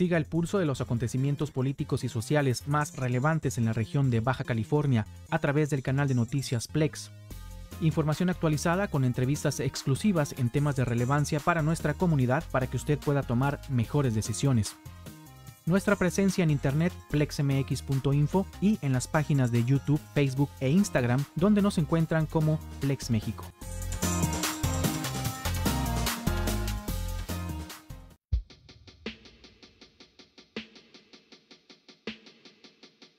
siga el pulso de los acontecimientos políticos y sociales más relevantes en la región de Baja California a través del canal de noticias Plex. Información actualizada con entrevistas exclusivas en temas de relevancia para nuestra comunidad para que usted pueda tomar mejores decisiones. Nuestra presencia en internet plexmx.info y en las páginas de YouTube, Facebook e Instagram donde nos encuentran como Plex México.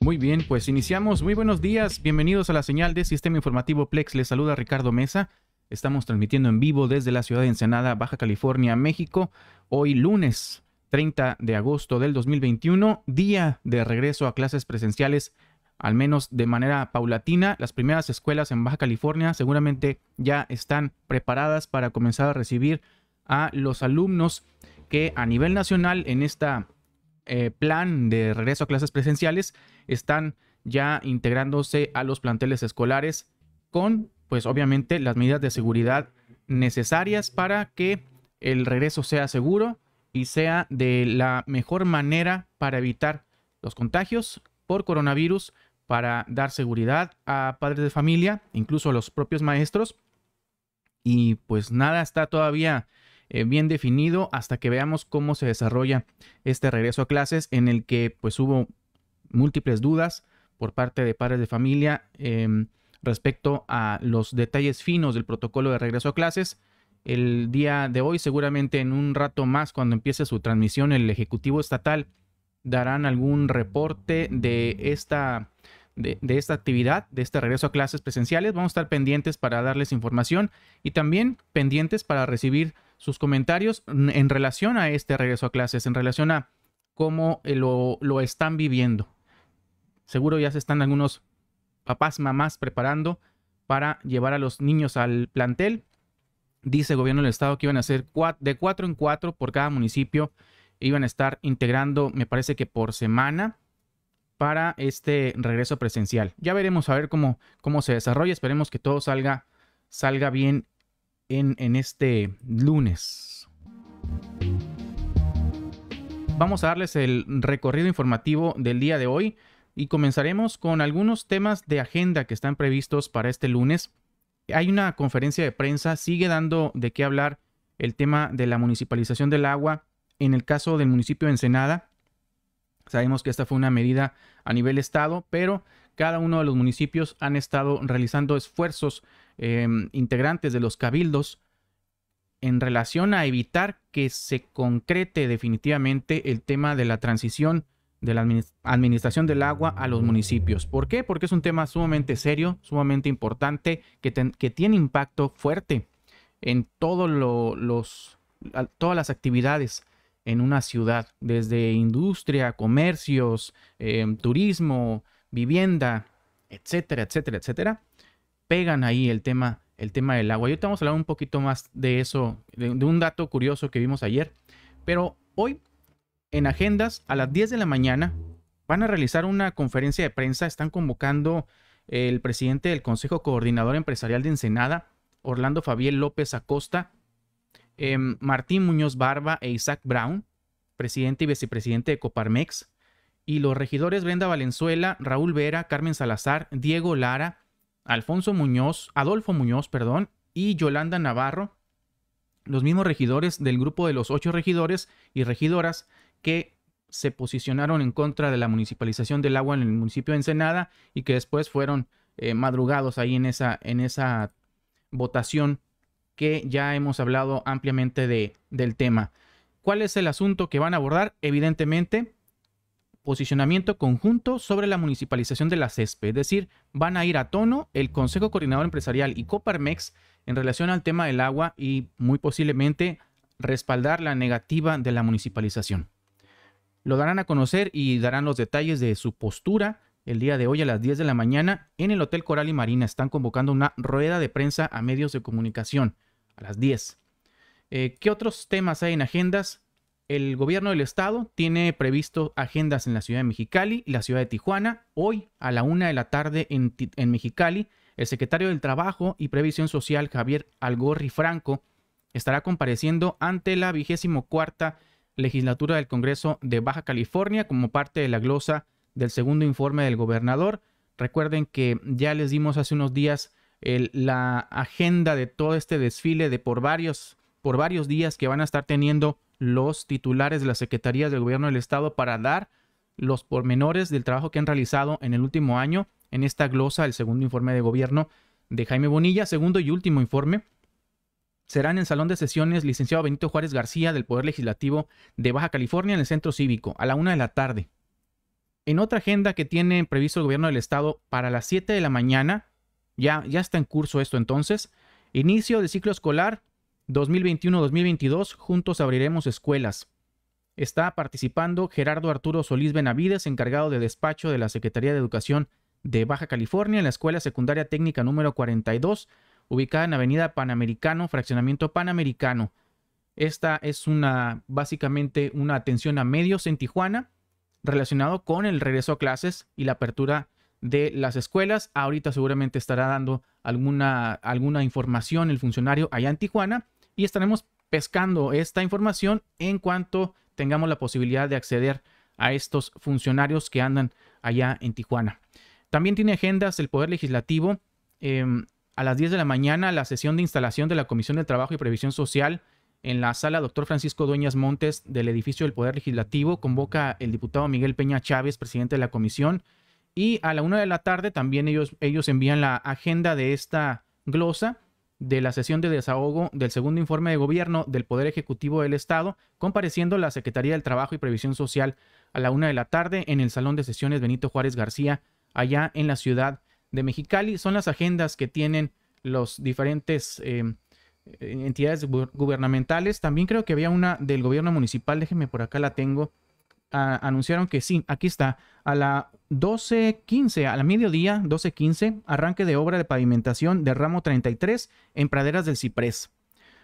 Muy bien, pues iniciamos. Muy buenos días, bienvenidos a la señal de Sistema Informativo Plex. Les saluda Ricardo Mesa. Estamos transmitiendo en vivo desde la ciudad de Ensenada, Baja California, México. Hoy lunes 30 de agosto del 2021, día de regreso a clases presenciales, al menos de manera paulatina. Las primeras escuelas en Baja California seguramente ya están preparadas para comenzar a recibir a los alumnos que a nivel nacional en esta eh, plan de regreso a clases presenciales, están ya integrándose a los planteles escolares con, pues obviamente, las medidas de seguridad necesarias para que el regreso sea seguro y sea de la mejor manera para evitar los contagios por coronavirus, para dar seguridad a padres de familia, incluso a los propios maestros. Y pues nada está todavía eh, bien definido hasta que veamos cómo se desarrolla este regreso a clases en el que pues hubo múltiples dudas por parte de padres de familia em, respecto a los detalles finos del protocolo de regreso a clases. El día de hoy, seguramente en un rato más, cuando empiece su transmisión, el Ejecutivo Estatal darán algún reporte de esta, de esta actividad, de este regreso a clases presenciales. Vamos a estar pendientes para darles información y también pendientes para recibir sus comentarios en relación a este regreso a clases, en relación a cómo eh, lo, están viviendo. Seguro ya se están algunos papás, mamás preparando para llevar a los niños al plantel. Dice el gobierno del estado que iban a hacer de cuatro en cuatro por cada municipio. Iban a estar integrando, me parece que por semana, para este regreso presencial. Ya veremos a ver cómo, cómo se desarrolla. Esperemos que todo salga, salga bien en, este lunes. Vamos a darles el recorrido informativo del día de hoy y comenzaremos con algunos temas de agenda que están previstos para este lunes. Hay una conferencia de prensa, sigue dando de qué hablar el tema de la municipalización del agua en el caso del municipio de Ensenada. Sabemos que esta fue una medida a nivel estado, pero cada uno de los municipios han estado realizando esfuerzos Em, integrantes de los cabildos en relación a evitar que se concrete definitivamente el tema de la transición de la administración del agua a los municipios. ¿Por qué? Porque es un tema sumamente serio, sumamente importante, que, tiene impacto fuerte en todas las actividades en una ciudad, desde industria, comercios, em, turismo, vivienda, etcétera, etcétera, etcétera pegan ahí el tema, el tema del agua. Y ahorita vamos a hablar un poquito más de eso, de, un dato curioso que vimos ayer. Pero hoy en agendas a las 10 de la mañana van a realizar una conferencia de prensa. Están convocando el presidente del Consejo Coordinador Empresarial de Ensenada, Orlando Fabiel López Acosta, em, Martín Muñoz Barba e Isaac Brown, presidente y vicepresidente de Coparmex, y los regidores Brenda Valenzuela, Raúl Vera, Carmen Salazar, Diego Lara, Alfonso Muñoz, Adolfo Muñoz, perdón, y Yolanda Navarro, los mismos regidores del grupo de los ocho regidores y regidoras que se posicionaron en contra de la municipalización del agua en el municipio de Ensenada y que después fueron eh, madrugados ahí en esa, en esa votación que ya hemos hablado ampliamente de, del tema. ¿Cuál es el asunto que van a abordar? Evidentemente, posicionamiento conjunto sobre la municipalización de la CESPE, es decir, van a ir a tono el Consejo Coordinador Empresarial y Coparmex en relación al tema del agua y muy posiblemente respaldar la negativa de la municipalización. Lo darán a conocer y darán los detalles de su postura el día de hoy a las 10 de la mañana en el Hotel Coral y Marina. Están convocando una rueda de prensa a medios de comunicación a las 10. Eh, ¿Qué otros temas hay en agendas? el gobierno del estado tiene previsto agendas en la ciudad de Mexicali y la ciudad de Tijuana. Hoy a la una de la tarde en, Mexicali, el secretario del Trabajo y Previsión Social, Javier Algorri Franco, estará compareciendo ante la vigésimo cuarta legislatura del Congreso de Baja California como parte de la glosa del segundo informe del gobernador. Recuerden que ya les dimos hace unos días la agenda de todo este desfile de por varios, por varios días que van a estar teniendo los titulares de las secretarías del gobierno del Estado para dar los pormenores del trabajo que han realizado en el último año en esta glosa, el segundo informe de gobierno de Jaime Bonilla, segundo y último informe. serán en el Salón de Sesiones, licenciado Benito Juárez García, del Poder Legislativo de Baja California, en el Centro Cívico, a la una de la tarde. En otra agenda que tiene previsto el gobierno del Estado para las 7 de la mañana, ya, ya está en curso esto entonces, inicio de ciclo escolar 2021-2022 juntos abriremos escuelas. Está participando Gerardo Arturo Solís Benavides, encargado de despacho de la Secretaría de Educación de Baja California, en la Escuela Secundaria Técnica número 42, ubicada en Avenida Panamericano, Fraccionamiento Panamericano. Esta es una básicamente una atención a medios en Tijuana relacionado con el regreso a clases y la apertura de las escuelas. Ahorita seguramente estará dando alguna, alguna información el funcionario allá en Tijuana y estaremos pescando esta información en cuanto tengamos la posibilidad de acceder a estos funcionarios que andan allá en Tijuana. También tiene agendas el Poder Legislativo. Em, a las 10 de la mañana, la sesión de instalación de la Comisión de Trabajo y Previsión Social en la sala Doctor Francisco Dueñas Montes del edificio del Poder Legislativo convoca el diputado Miguel Peña Chávez, presidente de la comisión. Y a la una de la tarde también ellos, ellos envían la agenda de esta glosa de la sesión de desahogo del segundo informe de gobierno del Poder Ejecutivo del Estado, compareciendo la Secretaría del Trabajo y Previsión Social a la una de la tarde en el Salón de Sesiones Benito Juárez García, allá en la ciudad de Mexicali. Son las agendas que tienen los diferentes em, entidades gubernamentales. También creo que había una del gobierno municipal, déjenme por acá la tengo. Ah, anunciaron que sí, aquí está, a la 12.15, a la mediodía, 12.15, arranque de obra de pavimentación de ramo 33 en Praderas del Ciprés.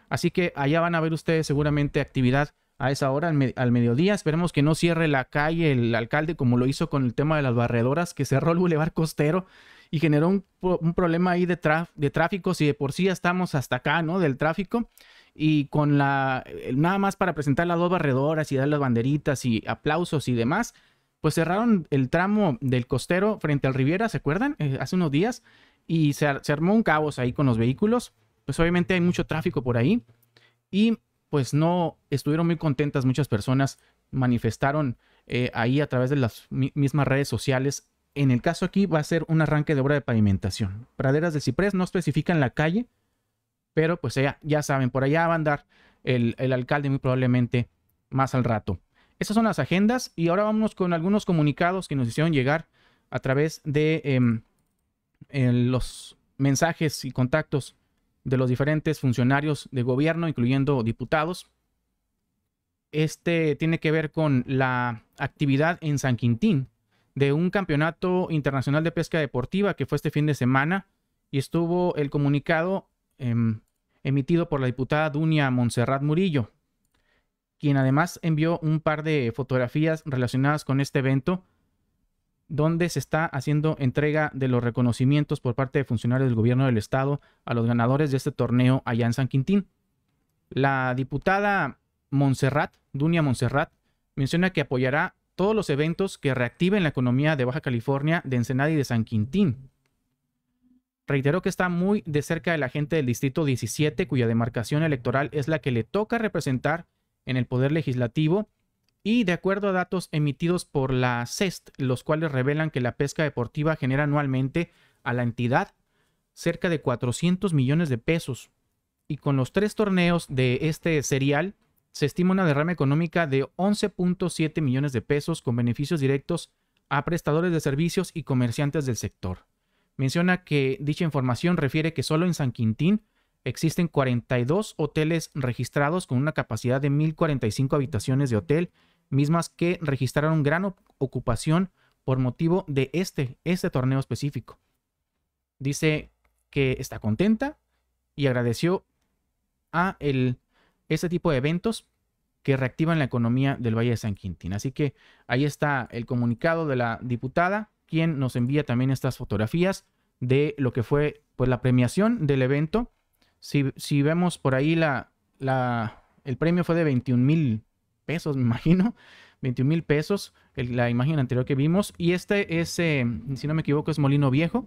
Así que allá van a ver ustedes seguramente actividad a esa hora, al, mediodía. Esperemos que no cierre la calle el alcalde como lo hizo con el tema de las barredoras, que cerró el bulevar costero y generó un, problema ahí de, de tráfico. Si de por sí ya estamos hasta acá, ¿no? Del tráfico. Y con la. Eh, nada más para presentar las dos barredoras y dar las banderitas y aplausos y demás pues cerraron el tramo del costero frente al Riviera, ¿se acuerdan? Eh, hace unos días, y se, armó un caos ahí con los vehículos. Pues obviamente hay mucho tráfico por ahí y pues no estuvieron muy contentas muchas personas, manifestaron eh, ahí a través de las mismas redes sociales. En el caso aquí va a ser un arranque de obra de pavimentación. Praderas de Ciprés no especifican la calle, pero pues ya, ya saben, por allá va a andar el alcalde muy probablemente más al rato. Esas son las agendas y ahora vamos con algunos comunicados que nos hicieron llegar a través de em, eh, los mensajes y contactos de los diferentes funcionarios de gobierno, incluyendo diputados. Este tiene que ver con la actividad en San Quintín de un campeonato internacional de pesca deportiva que fue este fin de semana y estuvo el comunicado em, emitido por la diputada Dunia Montserrat Murillo quien además envió un par de fotografías relacionadas con este evento, donde se está haciendo entrega de los reconocimientos por parte de funcionarios del gobierno del estado a los ganadores de este torneo allá en San Quintín. La diputada Montserrat, Dunia Montserrat, menciona que apoyará todos los eventos que reactiven la economía de Baja California, de Ensenada y de San Quintín. Reiteró que está muy de cerca de la gente del Distrito 17, cuya demarcación electoral es la que le toca representar en el Poder Legislativo y de acuerdo a datos emitidos por la CEST, los cuales revelan que la pesca deportiva genera anualmente a la entidad cerca de 400 millones de pesos. Y con los tres torneos de este serial, se estima una derrama económica de 11.7 millones de pesos con beneficios directos a prestadores de servicios y comerciantes del sector. Menciona que dicha información refiere que solo en San Quintín existen 42 hoteles registrados con una capacidad de 1.045 habitaciones de hotel, mismas que registraron gran ocupación por motivo de este, este torneo específico. Dice que está contenta y agradeció a el, este tipo de eventos que reactivan la economía del Valle de San Quintín. Así que ahí está el comunicado de la diputada, quien nos envía también estas fotografías de lo que fue pues, la premiación del evento si, vemos por ahí la, la, el premio fue de 21 mil pesos, me imagino. 21 mil pesos, la imagen anterior que vimos. Y este es, eh, si no me equivoco, es Molino Viejo,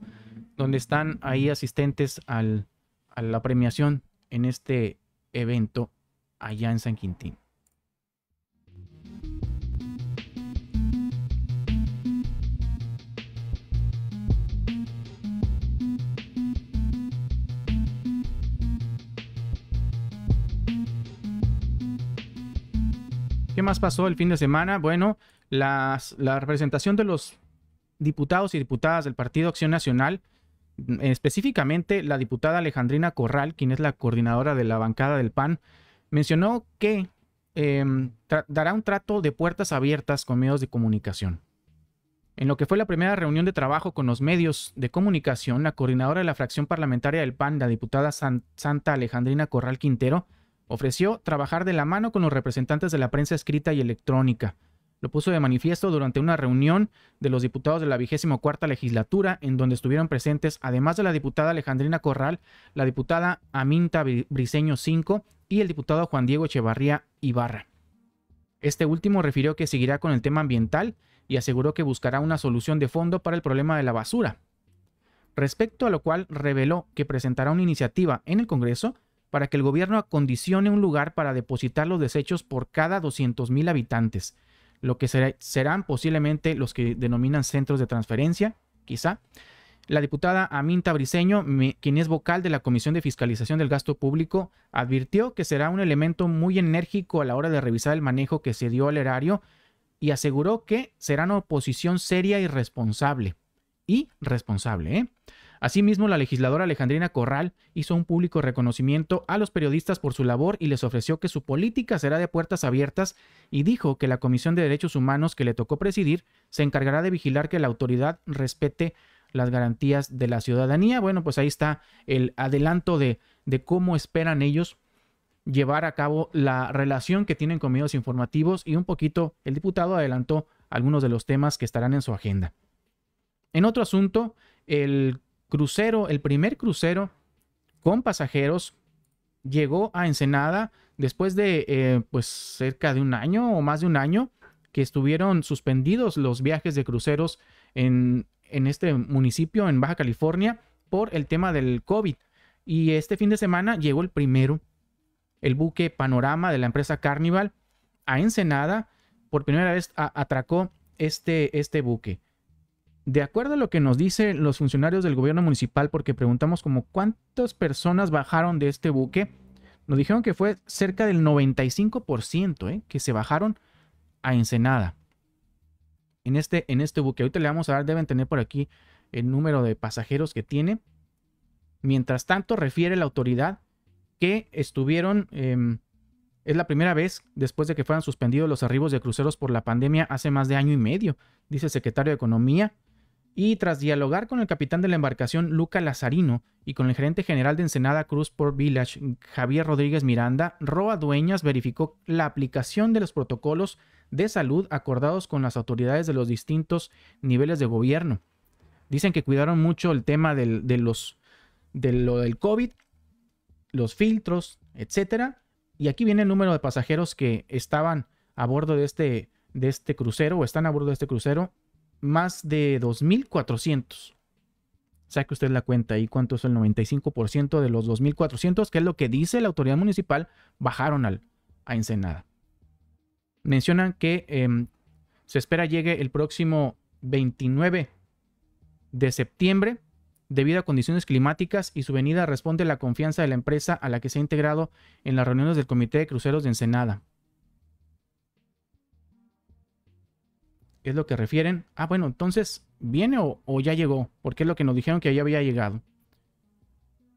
donde están ahí asistentes al, a la premiación en este evento allá en San Quintín. ¿Qué más pasó el fin de semana? Bueno, la representación de los diputados y diputadas del Partido Acción Nacional, específicamente la diputada Alejandrina Corral, quien es la coordinadora de la bancada del PAN, mencionó que em, dará un trato de puertas abiertas con medios de comunicación. En lo que fue la primera reunión de trabajo con los medios de comunicación, la coordinadora de la fracción parlamentaria del PAN, la diputada Santa Alejandrina Corral Quintero, Ofreció trabajar de la mano con los representantes de la prensa escrita y electrónica. Lo puso de manifiesto durante una reunión de los diputados de la vigésimo cuarta legislatura, en donde estuvieron presentes, además de la diputada Alejandrina Corral, la diputada Aminta Briseño V y el diputado Juan Diego Echevarría Ibarra. Este último refirió que seguirá con el tema ambiental y aseguró que buscará una solución de fondo para el problema de la basura. Respecto a lo cual reveló que presentará una iniciativa en el Congreso para que el gobierno acondicione un lugar para depositar los desechos por cada 200.000 habitantes, lo que serán posiblemente los que denominan centros de transferencia, quizá. La diputada Aminta Briceño, quien es vocal de la Comisión de Fiscalización del Gasto Público, advirtió que será un elemento muy enérgico a la hora de revisar el manejo que se dio al erario y aseguró que será una oposición seria y responsable. Y responsable, ¿eh? Asimismo, la legisladora Alejandrina Corral hizo un público reconocimiento a los periodistas por su labor y les ofreció que su política será de puertas abiertas y dijo que la Comisión de Derechos Humanos que le tocó presidir se encargará de vigilar que la autoridad respete las garantías de la ciudadanía. Bueno, pues ahí está el adelanto de, cómo esperan ellos llevar a cabo la relación que tienen con medios informativos y un poquito el diputado adelantó algunos de los temas que estarán en su agenda. En otro asunto, el crucero, el primer crucero con pasajeros llegó a Ensenada después de eh, pues cerca de un año o más de un año que estuvieron suspendidos los viajes de cruceros en, en este municipio, en Baja California, por el tema del COVID. Y este fin de semana llegó el primero, el buque Panorama de la empresa Carnival a Ensenada. Por primera vez atracó este, este buque de acuerdo a lo que nos dicen los funcionarios del gobierno municipal, porque preguntamos como cuántas personas bajaron de este buque, nos dijeron que fue cerca del 95% ¿eh? que se bajaron a Ensenada. En este, en este buque, ahorita le vamos a dar, deben tener por aquí el número de pasajeros que tiene. Mientras tanto, refiere la autoridad que estuvieron, em, es la primera vez después de que fueran suspendidos los arribos de cruceros por la pandemia hace más de año y medio, dice el secretario de Economía, y tras dialogar con el capitán de la embarcación Luca Lazarino y con el gerente general de Ensenada Cruz Port Village Javier Rodríguez Miranda, Roa Dueñas verificó la aplicación de los protocolos de salud acordados con las autoridades de los distintos niveles de gobierno. Dicen que cuidaron mucho el tema del, de los, de lo del COVID, los filtros, etc. Y aquí viene el número de pasajeros que estaban a bordo de este, de este crucero o están a bordo de este crucero más de 2.400. Saque usted la cuenta ahí cuánto es el 95% de los 2.400, que es lo que dice la autoridad municipal, bajaron al, a Ensenada. Mencionan que em, se espera llegue el próximo 29 de septiembre debido a condiciones climáticas y su venida responde a la confianza de la empresa a la que se ha integrado en las reuniones del Comité de Cruceros de Ensenada. es lo que refieren. Ah, bueno, entonces, ¿viene o, o, ya llegó? Porque es lo que nos dijeron que ya había llegado.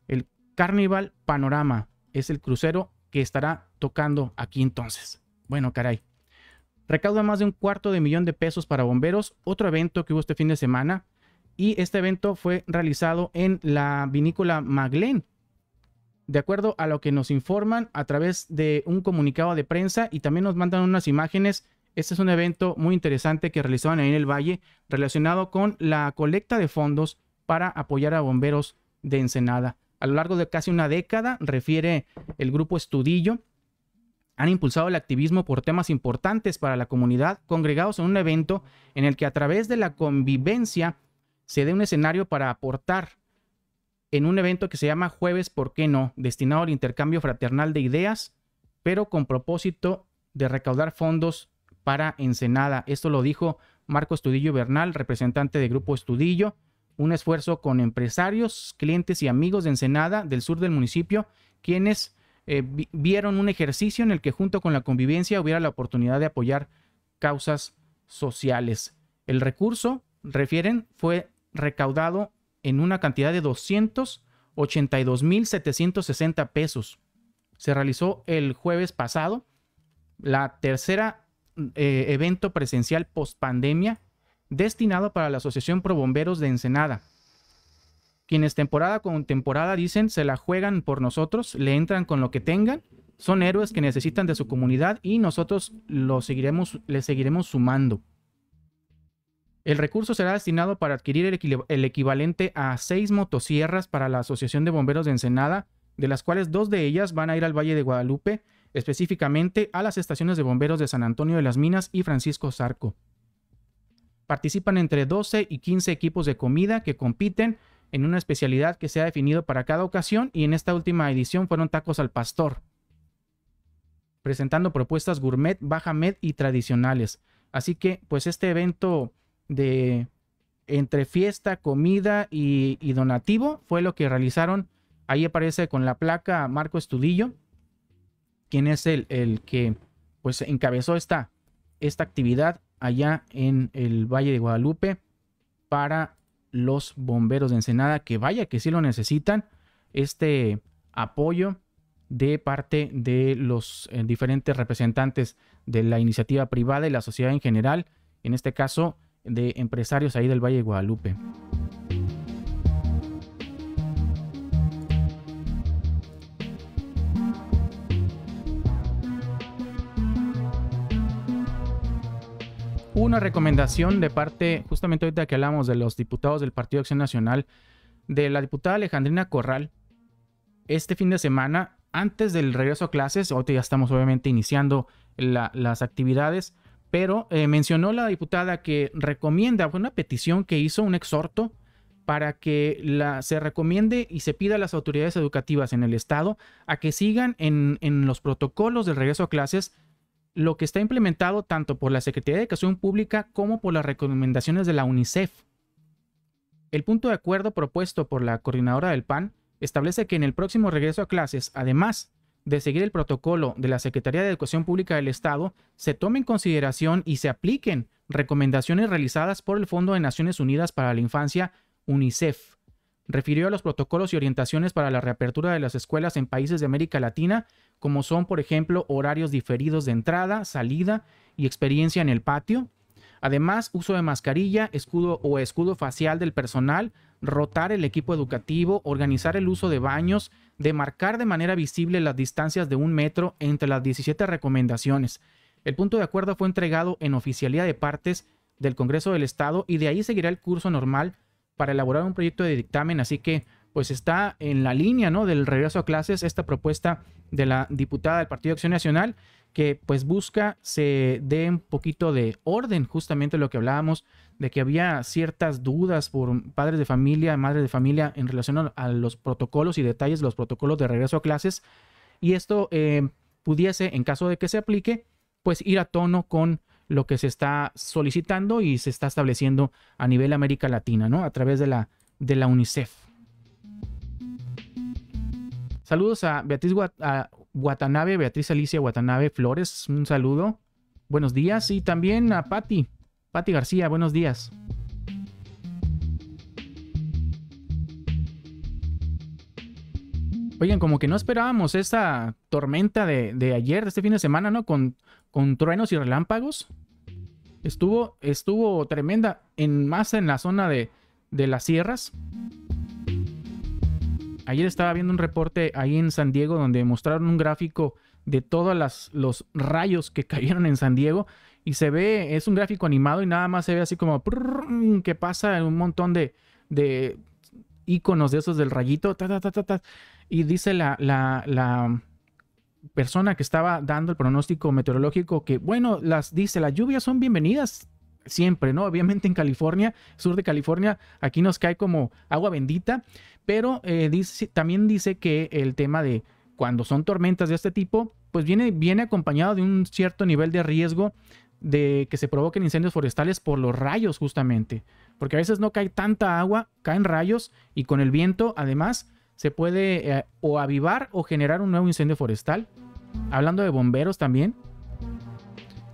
El Carnival Panorama es el crucero que estará tocando aquí entonces. Bueno, caray. Recauda más de un cuarto de millón de pesos para bomberos, otro evento que hubo este fin de semana. Y este evento fue realizado en la vinícola Maglen. De acuerdo a lo que nos informan a través de un comunicado de prensa y también nos mandan unas imágenes este es un evento muy interesante que realizaban ahí en el Valle relacionado con la colecta de fondos para apoyar a bomberos de Ensenada. A lo largo de casi una década, refiere el grupo Estudillo, han impulsado el activismo por temas importantes para la comunidad, congregados en un evento en el que a través de la convivencia se dé un escenario para aportar en un evento que se llama Jueves, ¿por qué no?, destinado al intercambio fraternal de ideas, pero con propósito de recaudar fondos para Ensenada. Esto lo dijo Marco Estudillo Bernal, representante de Grupo Estudillo, un esfuerzo con empresarios, clientes y amigos de Ensenada del sur del municipio, quienes eh, vieron un ejercicio en el que junto con la convivencia hubiera la oportunidad de apoyar causas sociales. El recurso, refieren, fue recaudado en una cantidad de 282.760 pesos. Se realizó el jueves pasado. La tercera Mm, eh, evento presencial post pandemia destinado para la Asociación Pro Bomberos de Ensenada. Quienes temporada con temporada dicen se la juegan por nosotros, le entran con lo que tengan, son héroes que necesitan de su comunidad y nosotros lo seguiremos, les seguiremos sumando. El recurso será destinado para adquirir el, el equivalente a seis motosierras para la Asociación de Bomberos de Ensenada, de las cuales dos de ellas van a ir al Valle de Guadalupe específicamente a las estaciones de bomberos de San Antonio de las Minas y Francisco Zarco. Participan entre 12 y 15 equipos de comida que compiten en una especialidad que se ha definido para cada ocasión y en esta última edición fueron tacos al pastor, presentando propuestas gourmet, baja med y tradicionales. Así que pues este evento de entre fiesta, comida y, y donativo fue lo que realizaron. Ahí aparece con la placa Marco Estudillo, Quién es el, que pues encabezó esta, esta actividad allá en el Valle de Guadalupe para los bomberos de Ensenada, que vaya que sí lo necesitan, este apoyo de parte de los eh, diferentes representantes de la iniciativa privada y la sociedad en general, en este caso de empresarios ahí del Valle de Guadalupe. una recomendación de parte, justamente ahorita que hablamos de los diputados del Partido Acción Nacional, de la diputada Alejandrina Corral, este fin de semana, antes del regreso a clases, ahorita ya estamos obviamente iniciando las actividades, pero eh, mencionó la diputada que recomienda, fue una petición que hizo, un exhorto para que se recomiende y se pida a las autoridades educativas en el Estado a que sigan en los protocolos del regreso a clases lo que está implementado tanto por la Secretaría de Educación Pública como por las recomendaciones de la UNICEF. El punto de acuerdo propuesto por la coordinadora del PAN establece que en el próximo regreso a clases, además de seguir el protocolo de la Secretaría de Educación Pública del Estado, se tome en consideración y se apliquen recomendaciones realizadas por el Fondo de Naciones Unidas para la Infancia, UNICEF. Refirió a los protocolos y orientaciones para la reapertura de las escuelas en países de América Latina como son, por ejemplo, horarios diferidos de entrada, salida y experiencia en el patio. Además, uso de mascarilla, escudo o escudo facial del personal, rotar el equipo educativo, organizar el uso de baños, demarcar de manera visible las distancias de un metro entre las 17 recomendaciones. El punto de acuerdo fue entregado en oficialidad de partes del Congreso del Estado y de ahí seguirá el curso normal para elaborar un proyecto de dictamen, así que pues está en la línea ¿no? del regreso a clases esta propuesta de la diputada del Partido de Acción Nacional, que pues busca se dé un poquito de orden, justamente lo que hablábamos, de que había ciertas dudas por padres de familia, madres de familia en relación a, los protocolos y detalles de los protocolos de regreso a clases. Y esto eh, pudiese, en caso de que se aplique, pues ir a tono con lo que se está solicitando y se está estableciendo a nivel América Latina, ¿no? A través de la, de la UNICEF. Saludos a Beatriz Guatanave Beatriz Alicia Guatanave, Flores, un saludo. Buenos días y también a Patti, Patti García, buenos días. Oigan, como que no esperábamos esta tormenta de, ayer, de este fin de semana, ¿no? Con, con truenos y relámpagos. Estuvo, estuvo tremenda, en, más en la zona de, de las sierras ayer estaba viendo un reporte ahí en San Diego donde mostraron un gráfico de todos los rayos que cayeron en San Diego y se ve, es un gráfico animado y nada más se ve así como que pasa un montón de, de iconos de esos del rayito, y dice la, la, la, persona que estaba dando el pronóstico meteorológico que, bueno, las dice, las lluvias son bienvenidas siempre, ¿no? Obviamente en California, sur de California, aquí nos cae como agua bendita, pero eh, también dice que el tema de cuando son tormentas de este tipo, pues viene, viene acompañado de un cierto nivel de riesgo de que se provoquen incendios forestales por los rayos justamente, porque a veces no cae tanta agua, caen rayos y con el viento además se puede eh, o avivar o generar un nuevo incendio forestal. Hablando de bomberos también,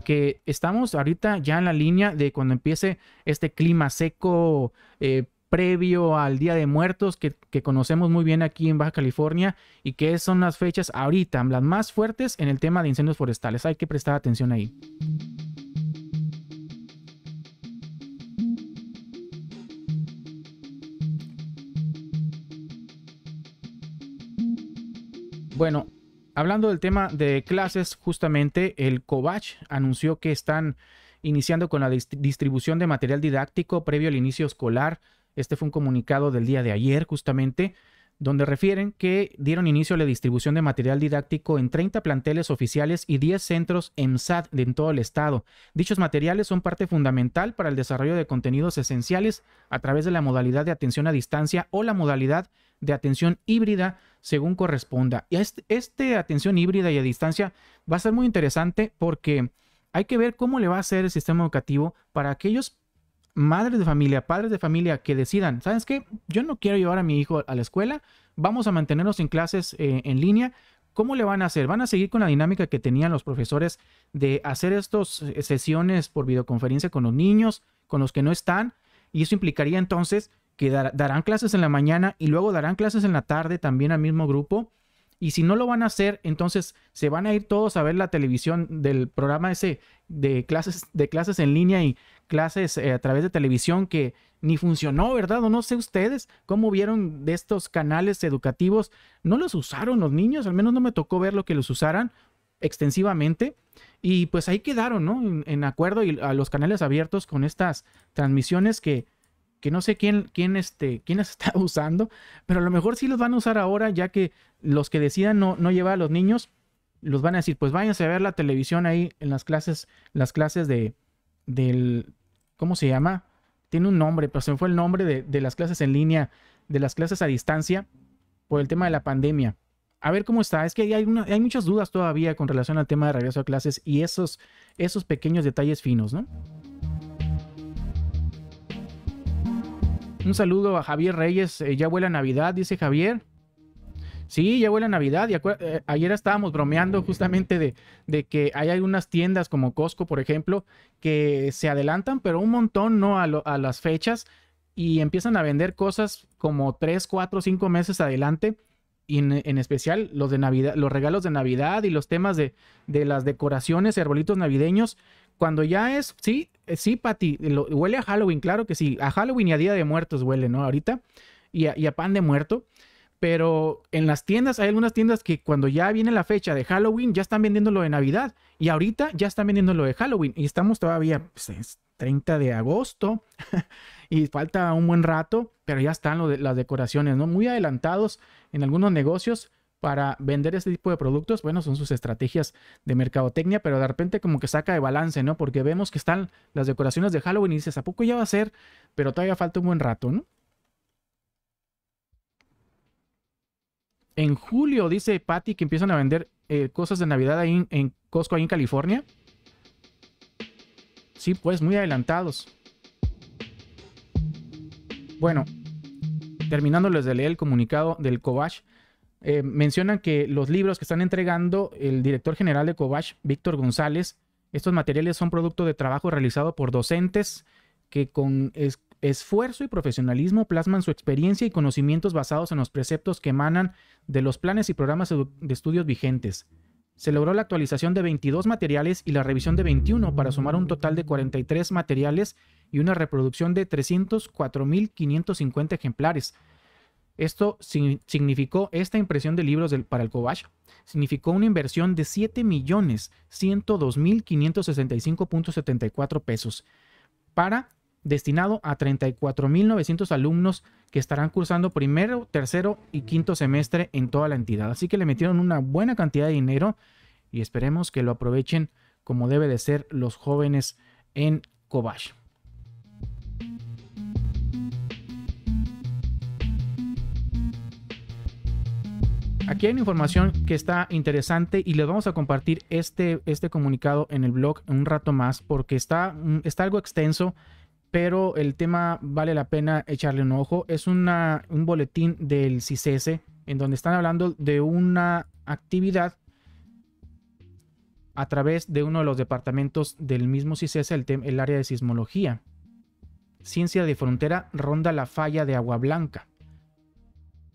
que estamos ahorita ya en la línea de cuando empiece este clima seco eh, previo al Día de Muertos que, conocemos muy bien aquí en Baja California y que son las fechas ahorita, las más fuertes en el tema de incendios forestales. Hay que prestar atención ahí. Bueno, Hablando del tema de clases, justamente el COVACH anunció que están iniciando con la distribución de material didáctico previo al inicio escolar. Este fue un comunicado del día de ayer, justamente, donde refieren que dieron inicio a la distribución de material didáctico en 30 planteles oficiales y 10 centros EMSAD en todo el estado. Dichos materiales son parte fundamental para el desarrollo de contenidos esenciales a través de la modalidad de atención a distancia o la modalidad de atención híbrida según corresponda. Y este, este, atención híbrida y a distancia va a ser muy interesante porque hay que ver cómo le va a hacer el sistema educativo para aquellos madres de familia, padres de familia que decidan, ¿sabes qué? Yo no quiero llevar a mi hijo a la escuela, vamos a mantenernos en clases eh, en línea. ¿Cómo le van a hacer? ¿Van a seguir con la dinámica que tenían los profesores de hacer estas eh, sesiones por videoconferencia con los niños, con los que no están? Y eso implicaría entonces que darán clases en la mañana y luego darán clases en la tarde también al mismo grupo. Y si no lo van a hacer, entonces se van a ir todos a ver la televisión del programa ese de clases, de clases en línea y clases eh, a través de televisión que ni funcionó, ¿verdad? O no sé ustedes cómo vieron de estos canales educativos. No los usaron los niños, al menos no me tocó ver lo que los usaran extensivamente. Y pues ahí quedaron, ¿no? En, en acuerdo y a los canales abiertos con estas transmisiones que que no sé quién, quién, este, quién las está usando, pero a lo mejor sí los van a usar ahora, ya que los que decidan no, llevar a los niños, los van a decir, pues váyanse a ver la televisión ahí en las clases, las clases de, del, ¿cómo se llama? Tiene un nombre, pero se fue el nombre de, de las clases en línea, de las clases a distancia, por el tema de la pandemia. A ver cómo está. Es que hay, hay muchas dudas todavía con relación al tema de regreso a clases y esos, esos pequeños detalles finos, ¿no? Un saludo a Javier Reyes. Eh, ya vuela Navidad, dice Javier. Sí, ya vuela a Navidad. Y eh, ayer estábamos bromeando justamente de, que hay algunas tiendas como Costco, por ejemplo, que se adelantan, pero un montón, ¿no? A, las fechas y empiezan a vender cosas como 3, 4, 5 meses adelante. Y en, especial los de Navidad, los regalos de Navidad y los temas de, de las decoraciones y arbolitos navideños cuando ya es, sí, eh, sí, Pati, huele a Halloween, claro que sí, a Halloween y a Día de Muertos huele, ¿no? Ahorita, y a, pan de muerto, pero en las tiendas, hay algunas tiendas que cuando ya viene la fecha de Halloween, ya están vendiendo lo de Navidad, y ahorita ya están vendiendo lo de Halloween, y estamos todavía, pues, es 30 de agosto, y falta un buen rato, pero ya están las decoraciones, ¿no? Muy adelantados en algunos negocios, para vender este tipo de productos, bueno, son sus estrategias de mercadotecnia, pero de repente como que saca de balance, ¿no? Porque vemos que están las decoraciones de Halloween y dices, ¿a poco ya va a ser? Pero todavía falta un buen rato, ¿no? En julio, dice Patty, que empiezan a vender eh, cosas de Navidad ahí en, Costco, ahí en California. Sí, pues muy adelantados. Bueno, terminándoles de leer el comunicado del Kovach. Eh, mencionan que los libros que están entregando el director general de Cobach, Víctor González, estos materiales son producto de trabajo realizado por docentes que con esfuerzo y profesionalismo plasman su experiencia y conocimientos basados en los preceptos que emanan de los planes y programas de estudios vigentes. Se logró la actualización de 22 materiales y la revisión de 21 para sumar un total de 43 materiales y una reproducción de 304.550 ejemplares, esto significó esta impresión de libros para el Cobach, Significó una inversión de 7.102.565.74 pesos para destinado a 34.900 alumnos que estarán cursando primero, tercero y quinto semestre en toda la entidad. Así que le metieron una buena cantidad de dinero y esperemos que lo aprovechen como debe de ser los jóvenes en Cobach. Aquí hay una información que está interesante y les vamos a compartir este, este comunicado en el blog un rato más porque está, mm, está algo extenso, pero el tema vale la pena echarle un ojo. Es una, un boletín del CICESE en donde están hablando de una actividad a través de uno de los departamentos del mismo CICESE, el, el área de sismología. Ciencia de frontera ronda la falla de Agua Blanca.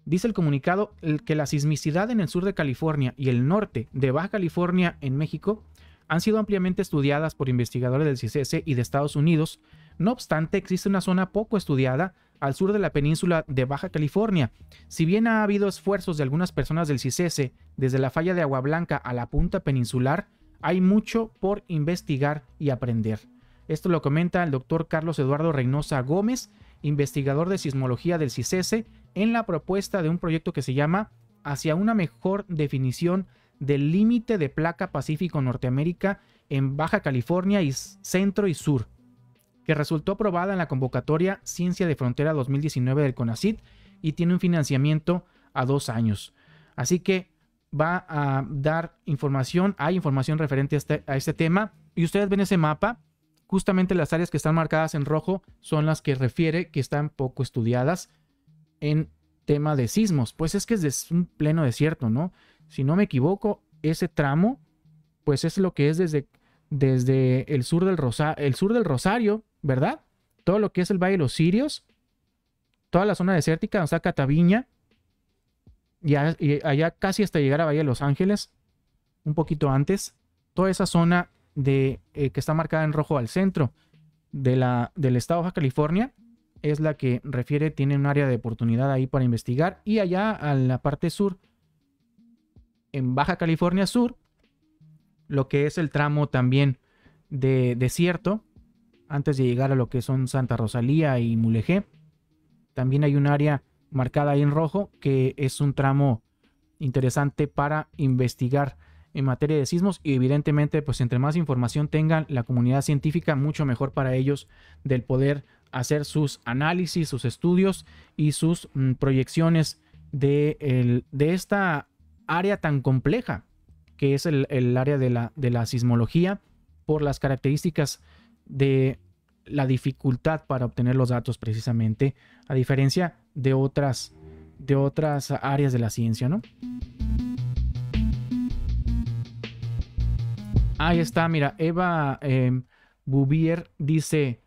Dice el comunicado que la sismicidad en el sur de California y el norte de Baja California en México han sido ampliamente estudiadas por investigadores del CICS y de Estados Unidos. No obstante, existe una zona poco estudiada al sur de la península de Baja California. Si bien ha habido esfuerzos de algunas personas del CICS desde la falla de Agua Blanca a la punta peninsular, hay mucho por investigar y aprender. Esto lo comenta el doctor Carlos Eduardo Reynosa Gómez, investigador de sismología del CICESE en la propuesta de un proyecto que se llama Hacia una mejor definición del límite de placa Pacífico Norteamérica en Baja California y Centro y Sur, que resultó aprobada en la convocatoria Ciencia de Frontera 2019 del CONACID y tiene un financiamiento a dos años. Así que va a dar información, hay información referente a este, a este tema y ustedes ven ese mapa, justamente las áreas que están marcadas en rojo son las que refiere que están poco estudiadas en tema de sismos? Pues es que es un pleno desierto, ¿no? Si no me equivoco, ese tramo, pues es lo que es desde, desde el, sur del el sur del Rosario, ¿verdad? Todo lo que es el Valle de los Sirios, toda la zona desértica, o sea, Cataviña, y, allá casi hasta llegar a Valle de los Ángeles, un poquito antes, toda esa zona de, eh, que está marcada en rojo al centro de la, del estado de Baja California, es la que refiere, tiene un área de oportunidad ahí para investigar. Y allá en la parte sur, en Baja California Sur, lo que es el tramo también de desierto, antes de llegar a lo que son Santa Rosalía y Mulegé, también hay un área marcada ahí en rojo que es un tramo interesante para investigar en materia de sismos y evidentemente pues entre más información tengan la comunidad científica mucho mejor para ellos del poder hacer sus análisis, sus estudios y sus mm, proyecciones de, de, esta área tan compleja que es el, área de la, de la sismología por las características de la dificultad para obtener los datos precisamente, a diferencia de otras, de otras áreas de la ciencia, ¿no? Ahí está, mira, Eva eh, Bouvier dice,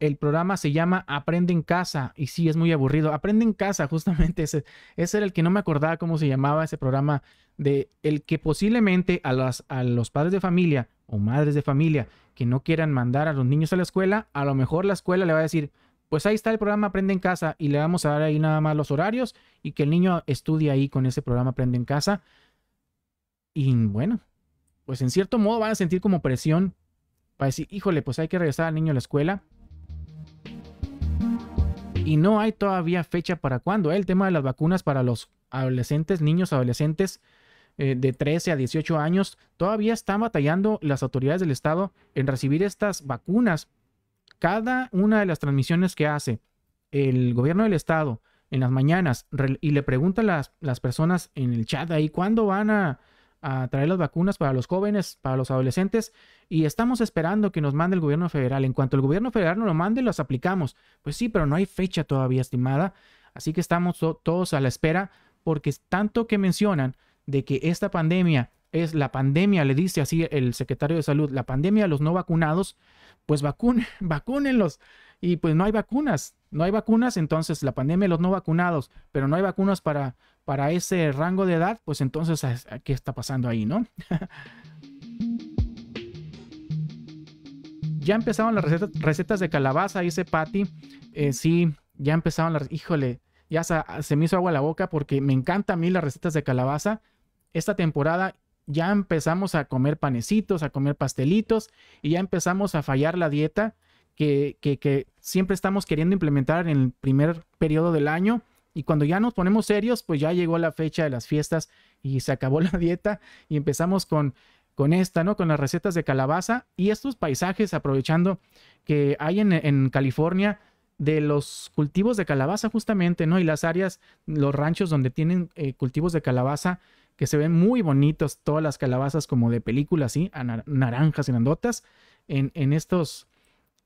el programa se llama Aprende en casa y sí, es muy aburrido. Aprende en casa, justamente ese, ese era el que no me acordaba cómo se llamaba ese programa, de el que posiblemente a, las, a los padres de familia o madres de familia que no quieran mandar a los niños a la escuela, a lo mejor la escuela le va a decir, pues ahí está el programa Aprende en casa y le vamos a dar ahí nada más los horarios y que el niño estudie ahí con ese programa Aprende en casa. Y bueno, pues en cierto modo van a sentir como presión para decir, híjole, pues hay que regresar al niño a la escuela. Y no hay todavía fecha para cuándo. ¿eh? El tema de las vacunas para los adolescentes, niños, adolescentes eh, de 13 a 18 años, todavía están batallando las autoridades del Estado en recibir estas vacunas. Cada una de las transmisiones que hace el gobierno del Estado en las mañanas y le pregunta a las, las personas en el chat ahí cuándo van a, a traer las vacunas para los jóvenes, para los adolescentes, y estamos esperando que nos mande el gobierno federal. En cuanto el gobierno federal nos lo mande, las aplicamos. Pues sí, pero no hay fecha todavía estimada, así que estamos todos a la espera, porque tanto que mencionan de que esta pandemia es la pandemia, le dice así el secretario de salud, la pandemia a los no vacunados, pues vacunen, vacúnenlos. Y pues no hay vacunas, no hay vacunas, entonces la pandemia de los no vacunados, pero no hay vacunas para para ese rango de edad, pues entonces, ¿qué está pasando ahí, no? ya empezaron las recetas, de calabaza, dice Patty. Eh, sí, ya empezaron las. Híjole, ya se, me hizo agua la boca porque me encanta a mí las recetas de calabaza. Esta temporada ya empezamos a comer panecitos, a comer pastelitos y ya empezamos a fallar la dieta que, que siempre estamos queriendo implementar en el primer periodo del año y cuando ya nos ponemos serios, pues ya llegó la fecha de las fiestas y se acabó la dieta y empezamos con, con esta, ¿no? Con las recetas de calabaza y estos paisajes, aprovechando que hay en, California de los cultivos de calabaza justamente, ¿no? Y las áreas, los ranchos donde tienen eh, cultivos de calabaza que se ven muy bonitos, todas las calabazas como de película, así, naranjas naranjas grandotas, en, en, estos,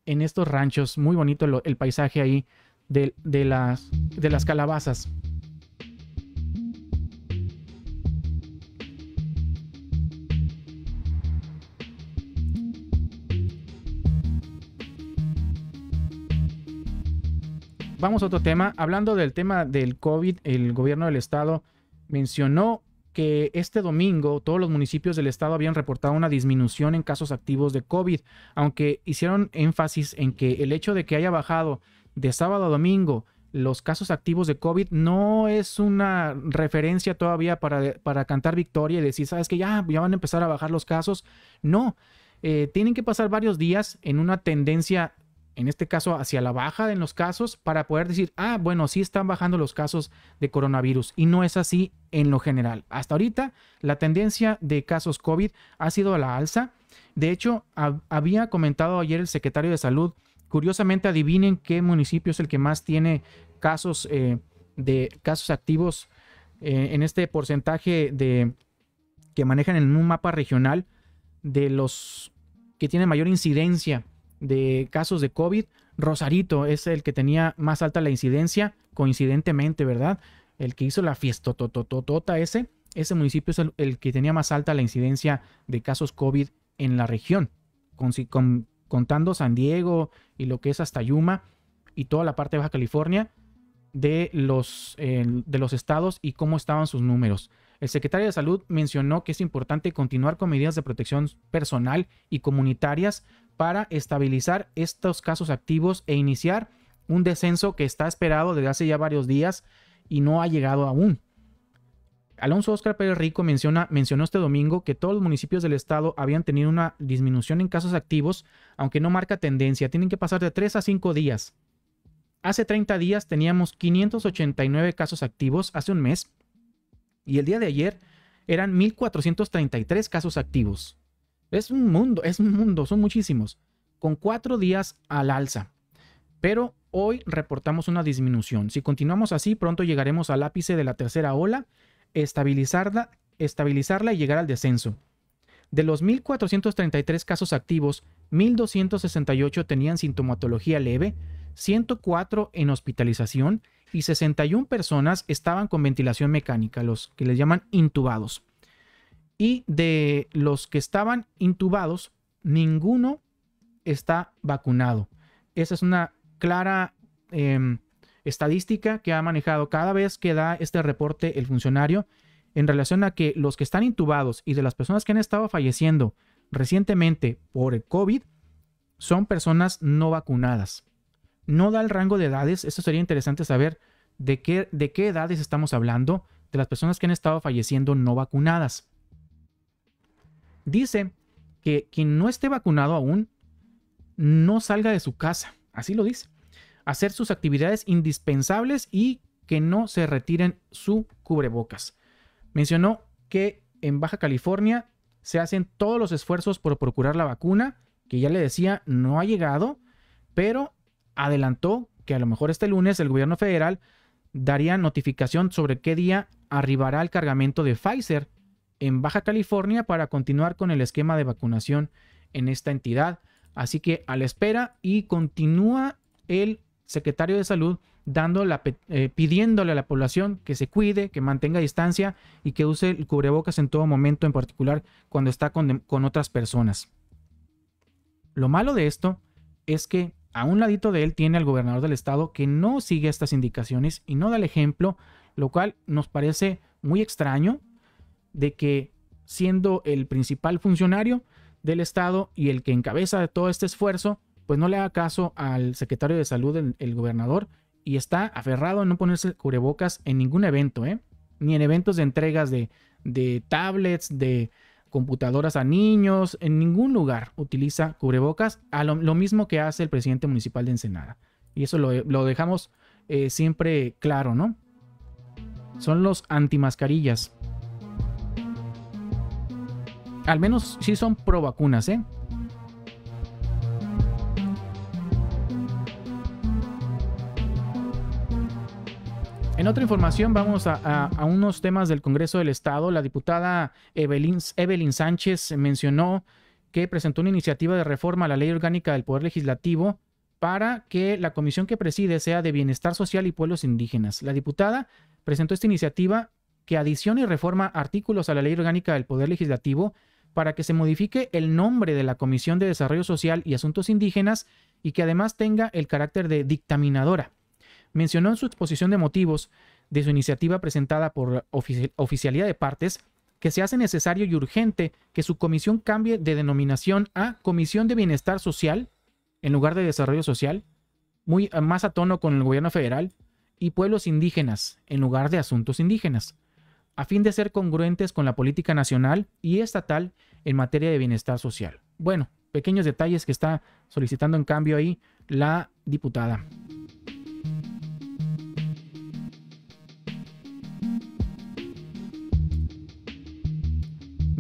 en estos ranchos, muy bonito el paisaje ahí de, las, de las calabazas. Vamos a otro tema. Hablando del tema del COVID, el gobierno del estado mencionó que este domingo todos los municipios del estado habían reportado una disminución en casos activos de COVID, aunque hicieron énfasis en que el hecho de que haya bajado de sábado a domingo, los casos activos de COVID no es una referencia todavía para, para cantar victoria y decir, sabes que ya, van a empezar a bajar los casos. No, eh, tienen que pasar varios días en una tendencia, en este caso hacia la baja en los casos, para poder decir, ah, bueno, sí están bajando los casos de coronavirus. Y no es así en lo general. Hasta ahorita, la tendencia de casos COVID ha sido a la alza. De hecho, había comentado ayer el secretario de Salud, Curiosamente, adivinen qué municipio es el que más tiene casos, eh, de, casos activos eh, en este porcentaje de, que manejan en un mapa regional de los que tienen mayor incidencia de casos de COVID. Rosarito es el que tenía más alta la incidencia, coincidentemente, ¿verdad? El que hizo la fiesta ese, ese municipio es el, que tenía más alta la incidencia de casos COVID en la región, con, contando San Diego y lo que es hasta Yuma y toda la parte de Baja California, de los, eh, de los estados y cómo estaban sus números. El secretario de Salud mencionó que es importante continuar con medidas de protección personal y comunitarias para estabilizar estos casos activos e iniciar un descenso que está esperado desde hace ya varios días y no ha llegado aún. Alonso Oscar Pérez Rico menciona, mencionó este domingo que todos los municipios del estado habían tenido una disminución en casos activos, aunque no marca tendencia. Tienen que pasar de 3 a 5 días. Hace 30 días teníamos 589 casos activos, hace un mes, y el día de ayer eran 1.433 casos activos. Es un mundo, es un mundo, son muchísimos, con 4 días al alza. Pero hoy reportamos una disminución. Si continuamos así, pronto llegaremos al ápice de la tercera ola estabilizarla, estabilizarla y llegar al descenso. De los 1.433 casos activos, 1.268 tenían sintomatología leve, 104 en hospitalización y 61 personas estaban con ventilación mecánica, los que les llaman intubados. Y de los que estaban intubados, ninguno está vacunado. Esa es una clara eh, estadística que ha manejado cada vez que da este reporte el funcionario en relación a que los que están intubados y de las personas que han estado falleciendo recientemente por el COVID son personas no vacunadas. No da el rango de edades, eso sería interesante saber de qué, de qué edades estamos hablando de las personas que han estado falleciendo no vacunadas. Dice que quien no esté vacunado aún no salga de su casa, así lo dice hacer sus actividades indispensables y que no se retiren su cubrebocas. Mencionó que en Baja California se hacen todos los esfuerzos por procurar la vacuna, que ya le decía no ha llegado, pero adelantó que a lo mejor este lunes el gobierno federal daría notificación sobre qué día arribará el cargamento de Pfizer en Baja California para continuar con el esquema de vacunación en esta entidad. Así que a la espera y continúa el secretario de salud eh, pidiéndole a la población que se cuide, que mantenga distancia y que use el cubrebocas en todo momento, en particular cuando está con, otras personas. Lo malo de esto es que a un ladito de él tiene al gobernador del estado que no sigue estas indicaciones y no da el ejemplo, lo cual nos parece muy extraño de que siendo el principal funcionario del estado y el que encabeza todo este esfuerzo, pues no le haga caso al secretario de salud, el, gobernador, y está aferrado a no ponerse cubrebocas en ningún evento, ¿eh? ni en eventos de entregas de, tablets, de computadoras a niños, en ningún lugar utiliza cubrebocas, lo, mismo que hace el presidente municipal de Ensenada. Y eso lo, dejamos eh, siempre claro, ¿no? Son los antimascarillas. Al menos sí son pro vacunas, ¿eh? En otra información vamos a, unos temas del Congreso del Estado. La diputada Evelyn, Evelyn Sánchez mencionó que presentó una iniciativa de reforma a la ley orgánica del Poder Legislativo para que la comisión que preside sea de Bienestar Social y Pueblos Indígenas. La diputada presentó esta iniciativa que adiciona y reforma artículos a la ley orgánica del Poder Legislativo para que se modifique el nombre de la Comisión de Desarrollo Social y Asuntos Indígenas y que además tenga el carácter de dictaminadora mencionó en su exposición de motivos de su iniciativa presentada por Oficialidad de Partes que se hace necesario y urgente que su comisión cambie de denominación a Comisión de Bienestar Social en lugar de Desarrollo Social, muy eh, más a tono con el gobierno federal, y pueblos indígenas en lugar de asuntos indígenas, a fin de ser congruentes con la política nacional y estatal en materia de bienestar social. Bueno, pequeños detalles que está solicitando en cambio ahí la diputada.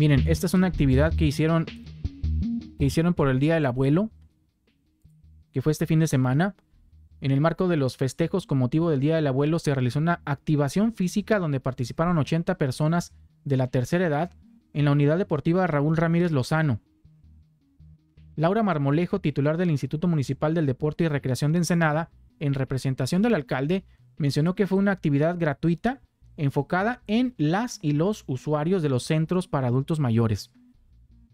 Miren, esta es una actividad que hicieron, que hicieron por el Día del Abuelo, que fue este fin de semana. En el marco de los festejos con motivo del Día del Abuelo se realizó una activación física donde participaron 80 personas de la tercera edad en la unidad deportiva Raúl Ramírez Lozano. Laura Marmolejo, titular del Instituto Municipal del Deporte y Recreación de Ensenada, en representación del alcalde, mencionó que fue una actividad gratuita enfocada en las y los usuarios de los centros para adultos mayores.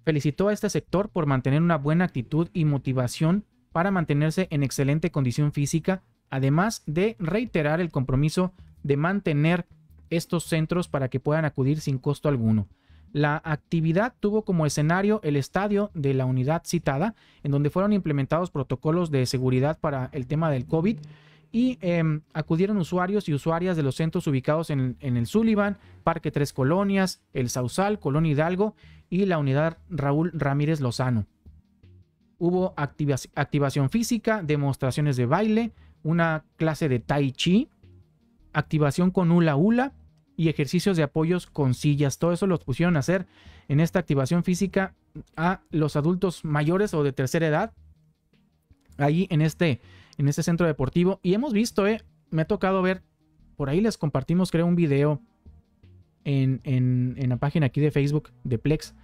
Felicitó a este sector por mantener una buena actitud y motivación para mantenerse en excelente condición física, además de reiterar el compromiso de mantener estos centros para que puedan acudir sin costo alguno. La actividad tuvo como escenario el estadio de la unidad citada, en donde fueron implementados protocolos de seguridad para el tema del COVID y em, acudieron usuarios y usuarias de los centros ubicados en, el Sullivan, Parque Tres Colonias, El Sausal, Colonia Hidalgo y la unidad Raúl Ramírez Lozano. Hubo activación física, demostraciones de baile, una clase de tai chi, activación con hula hula y ejercicios de apoyos con sillas. Todo eso los pusieron a hacer en esta activación física a los adultos mayores o de tercera edad, ahí en este en este centro deportivo. Y hemos visto, eh, me ha tocado ver, por ahí les compartimos, creo, un video en, en, en la página aquí de Facebook de Plex,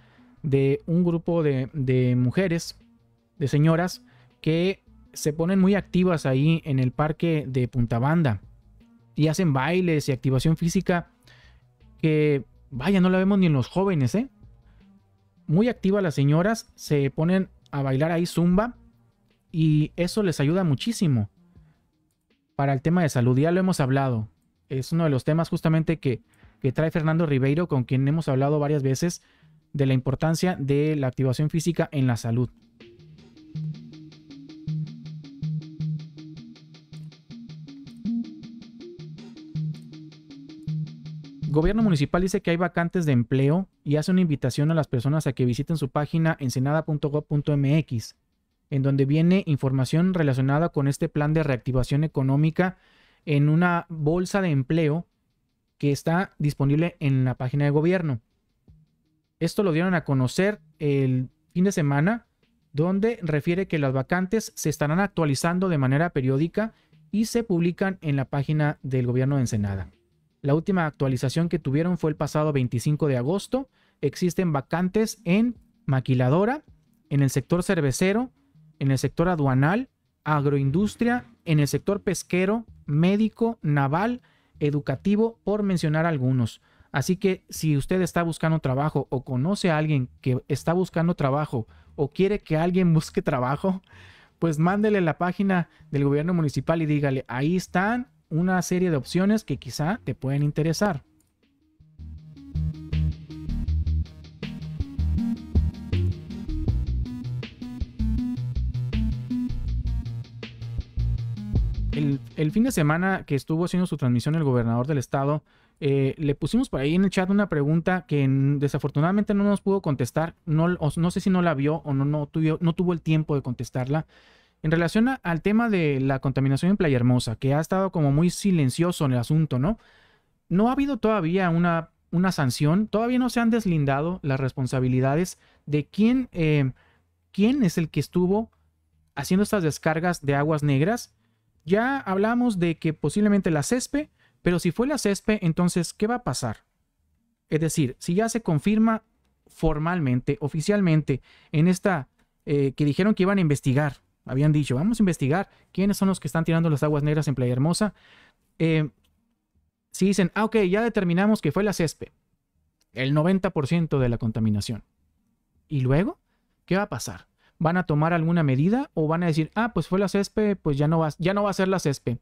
de un grupo de, de mujeres, de señoras, que se ponen muy activas ahí en el parque de Punta Banda y hacen bailes y activación física que, vaya, no la vemos ni en los jóvenes, ¿eh? Muy activas las señoras, se ponen a bailar ahí zumba y eso les ayuda muchísimo para el tema de salud. Ya lo hemos hablado. Es uno de los temas justamente que, trae Fernando Ribeiro, con quien hemos hablado varias veces de la importancia de la activación física en la salud. Gobierno municipal dice que hay vacantes de empleo y hace una invitación a las personas a que visiten su página ensenada.gov.mx en donde viene información relacionada con este plan de reactivación económica en una bolsa de empleo que está disponible en la página de gobierno. Esto lo dieron a conocer el fin de semana, donde refiere que las vacantes se estarán actualizando de manera periódica y se publican en la página del gobierno de Ensenada. La última actualización que tuvieron fue el pasado 25 de agosto. Existen vacantes en maquiladora, en el sector cervecero, en el sector aduanal, agroindustria, en el sector pesquero, médico, naval, educativo, por mencionar algunos. Así que si usted está buscando trabajo o conoce a alguien que está buscando trabajo o quiere que alguien busque trabajo, pues mándele la página del gobierno municipal y dígale, ahí están una serie de opciones que quizá te pueden interesar. el, fin de semana que estuvo haciendo su transmisión el gobernador del estado, eh, le pusimos por ahí en el chat una pregunta que desafortunadamente no nos pudo contestar. No, no sé si no la vio o no, no, tuvo, no tuvo el tiempo de contestarla. En relación al tema de la contaminación en Playa Hermosa, que ha estado como muy silencioso en el asunto, ¿no? No ha habido todavía una, una sanción, todavía no se han deslindado las responsabilidades de quién, eh, quién es el que estuvo haciendo estas descargas de aguas negras ya hablamos de que posiblemente la CESPE, pero si fue la CESPE, entonces, ¿qué va a pasar? Es decir, si ya se confirma formalmente, oficialmente, en esta eh, que dijeron que iban a investigar, habían dicho, vamos a investigar quiénes son los que están tirando las aguas negras en Playa Hermosa. Eh, si dicen, ah, ok, ya determinamos que fue la CESPE, el 90% de la contaminación. ¿Y luego? ¿Qué va a pasar? ¿Van a tomar alguna medida o van a decir, ah, pues fue la césped, pues ya no va, ya no va a ser la césped?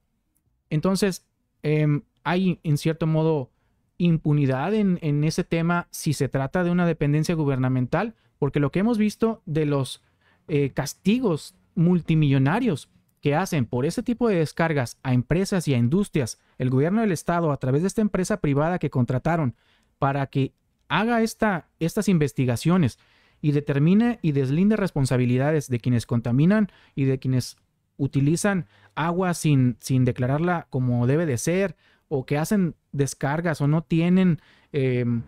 Entonces, em, hay en cierto modo impunidad en, ese tema si se trata de una dependencia gubernamental, porque lo que hemos visto de los eh, castigos multimillonarios que hacen por ese tipo de descargas a empresas y a industrias, el gobierno del Estado a través de esta empresa privada que contrataron para que haga esta, estas investigaciones y determine y deslinde responsabilidades de quienes contaminan y de quienes utilizan agua sin, sin declararla como debe de ser, o que hacen descargas o no tienen em,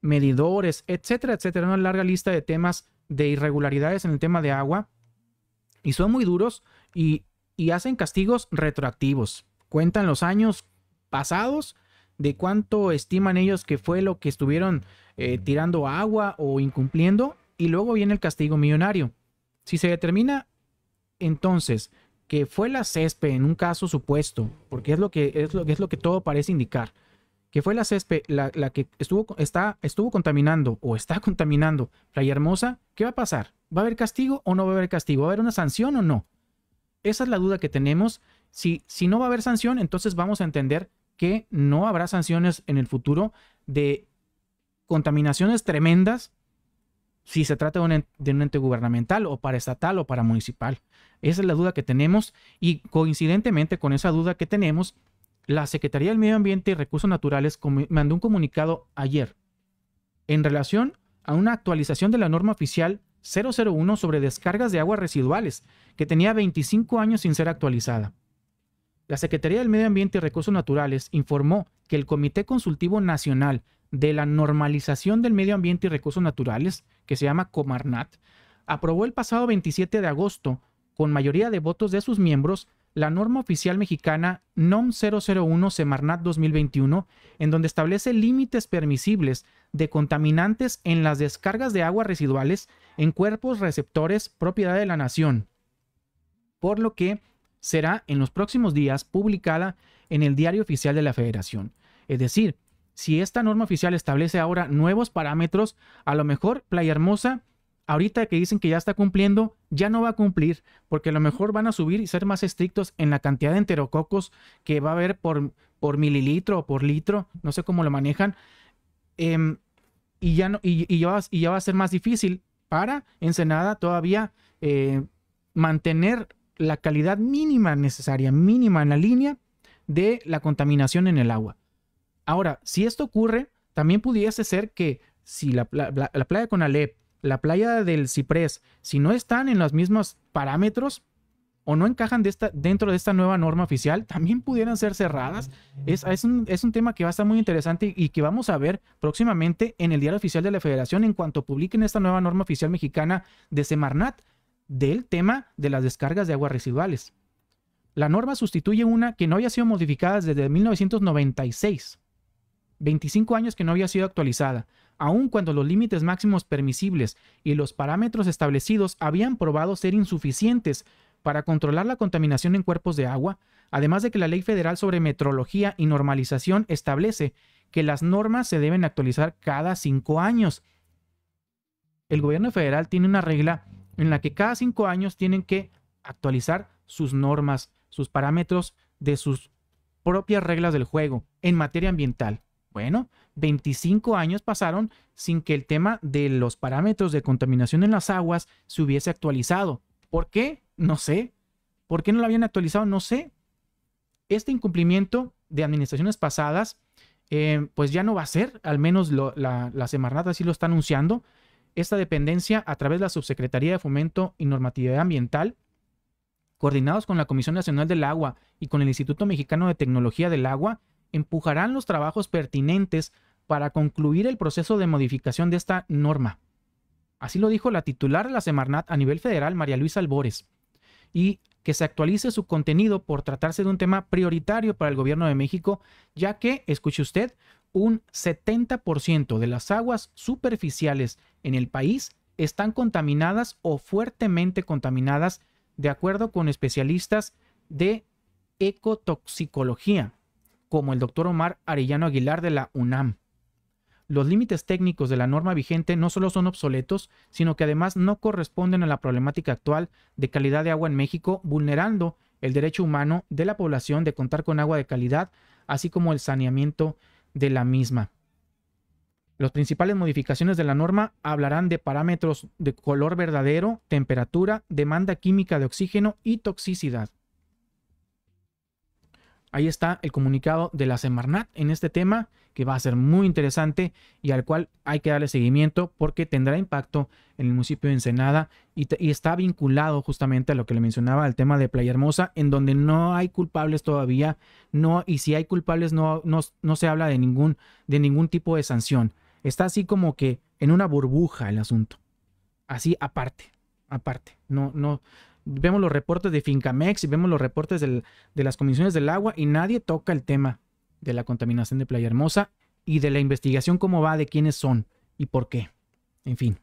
medidores, etcétera, etcétera. Una larga lista de temas de irregularidades en el tema de agua. Y son muy duros y, y hacen castigos retroactivos. Cuentan los años pasados de cuánto estiman ellos que fue lo que estuvieron eh, tirando agua o incumpliendo y luego viene el castigo millonario. Si se determina entonces que fue la CESPE en un caso supuesto, porque es lo que, es lo, es lo que todo parece indicar, que fue la CESPE la, que estuvo, está, estuvo contaminando o está contaminando Playa Hermosa, ¿qué va a pasar? ¿Va a haber castigo o no va a haber castigo? ¿Va a haber una sanción o no? Esa es la duda que tenemos. Si, si no va a haber sanción, entonces vamos a entender que no habrá sanciones en el futuro de contaminaciones tremendas si se trata de un, ente gubernamental o para estatal o para municipal. Esa es la duda que tenemos y coincidentemente con esa duda que tenemos, la Secretaría del Medio Ambiente y Recursos Naturales mandó un comunicado ayer en relación a una actualización de la norma oficial 001 sobre descargas de aguas residuales, que tenía 25 años sin ser actualizada. La Secretaría del Medio Ambiente y Recursos Naturales informó que el Comité Consultivo Nacional de la Normalización del Medio Ambiente y Recursos Naturales, que se llama Comarnat, aprobó el pasado 27 de agosto, con mayoría de votos de sus miembros, la norma oficial mexicana NOM 001 Semarnat 2021, en donde establece límites permisibles de contaminantes en las descargas de aguas residuales en cuerpos receptores propiedad de la nación, por lo que será en los próximos días publicada en el Diario Oficial de la Federación. Es decir, si esta norma oficial establece ahora nuevos parámetros, a lo mejor Playa Hermosa, ahorita que dicen que ya está cumpliendo, ya no va a cumplir, porque a lo mejor van a subir y ser más estrictos en la cantidad de enterococos que va a haber por, por mililitro o por litro, no sé cómo lo manejan, em, y, ya no, y, ya va, a ser más difícil para Ensenada todavía eh, mantener la calidad mínima necesaria, mínima en la línea de la contaminación en el agua. Ahora, si esto ocurre, también pudiese ser que si la, playa con Alep, la playa del Ciprés, si no están en los mismos parámetros o no encajan dentro de esta nueva norma oficial, también pudieran ser cerradas. Es, un, tema que va a estar muy interesante y, que vamos a ver próximamente en el Diario Oficial de la Federación en cuanto publiquen esta nueva norma oficial mexicana de Semarnat del tema de las descargas de aguas residuales. La norma sustituye una que no había sido modificada desde 1996 25 años que no había sido actualizada, aun cuando los límites máximos permisibles y los parámetros establecidos habían probado ser insuficientes para controlar la contaminación en cuerpos de agua, además de que la Ley Federal sobre Metrología y Normalización establece que las normas se deben actualizar cada cinco años. El gobierno federal tiene una regla en la que cada cinco años tienen que actualizar sus normas, sus parámetros de sus propias reglas del juego en materia ambiental. Bueno, 25 años pasaron sin que el tema de los parámetros de contaminación en las aguas se hubiese actualizado. ¿Por qué? No sé. ¿Por qué no lo habían actualizado? No sé. Este incumplimiento de administraciones pasadas, eh, pues ya no va a ser, al menos la, la Semarnat así lo está anunciando. Esta dependencia, a través de la Subsecretaría de Fomento y Normatividad Ambiental, coordinados con la Comisión Nacional del Agua y con el Instituto Mexicano de Tecnología del Agua, empujarán los trabajos pertinentes para concluir el proceso de modificación de esta norma. Así lo dijo la titular de la Semarnat a nivel federal, María Luisa Albores, y que se actualice su contenido por tratarse de un tema prioritario para el gobierno de México, ya que, escuche usted, un 70% de las aguas superficiales en el país están contaminadas o fuertemente contaminadas, de acuerdo con especialistas de ecotoxicología, como el doctor Omar Arellano Aguilar de la UNAM. Los límites técnicos de la norma vigente no solo son obsoletos, sino que además no corresponden a la problemática actual de calidad de agua en México, vulnerando el derecho humano de la población de contar con agua de calidad, así como el saneamiento de la misma. Las principales modificaciones de la norma hablarán de parámetros de color verdadero, temperatura, demanda química de oxígeno y toxicidad. Ahí está el comunicado de la Semarnat en este tema que va a ser muy interesante y al cual hay que darle seguimiento porque tendrá impacto en el municipio de Ensenada y, está vinculado justamente a lo que le mencionaba, al tema de Playa Hermosa, en donde no hay culpables todavía, no, y si hay culpables no, no, se habla de ningún, de ningún tipo de sanción. Está así como que en una burbuja el asunto. Así aparte, aparte. No, no, vemos los reportes de Fincamex y vemos los reportes de las comisiones del agua y nadie toca el tema de la contaminación de Playa Hermosa y de la investigación, cómo va, de quiénes son y por qué. En fin.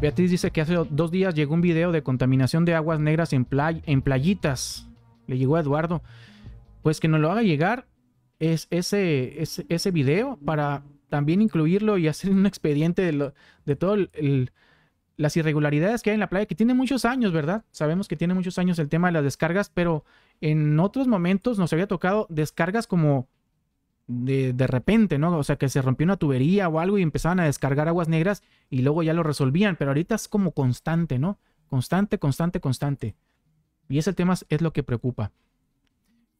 Beatriz dice que hace dos días llegó un video de contaminación de aguas negras en, en playitas. Le llegó a Eduardo. Pues que nos lo haga llegar es ese, ese, video para también incluirlo y hacer un expediente de, todas de todo las irregularidades que hay en la playa, que tiene muchos años, ¿verdad? Sabemos que tiene muchos años el tema de las descargas, pero en otros momentos nos había tocado descargas como de, de, repente, ¿no? O sea, que se rompió una tubería o algo y empezaban a descargar aguas negras y luego ya lo resolvían, pero ahorita es como constante, ¿no? Constante, constante, constante. Y ese tema es lo que preocupa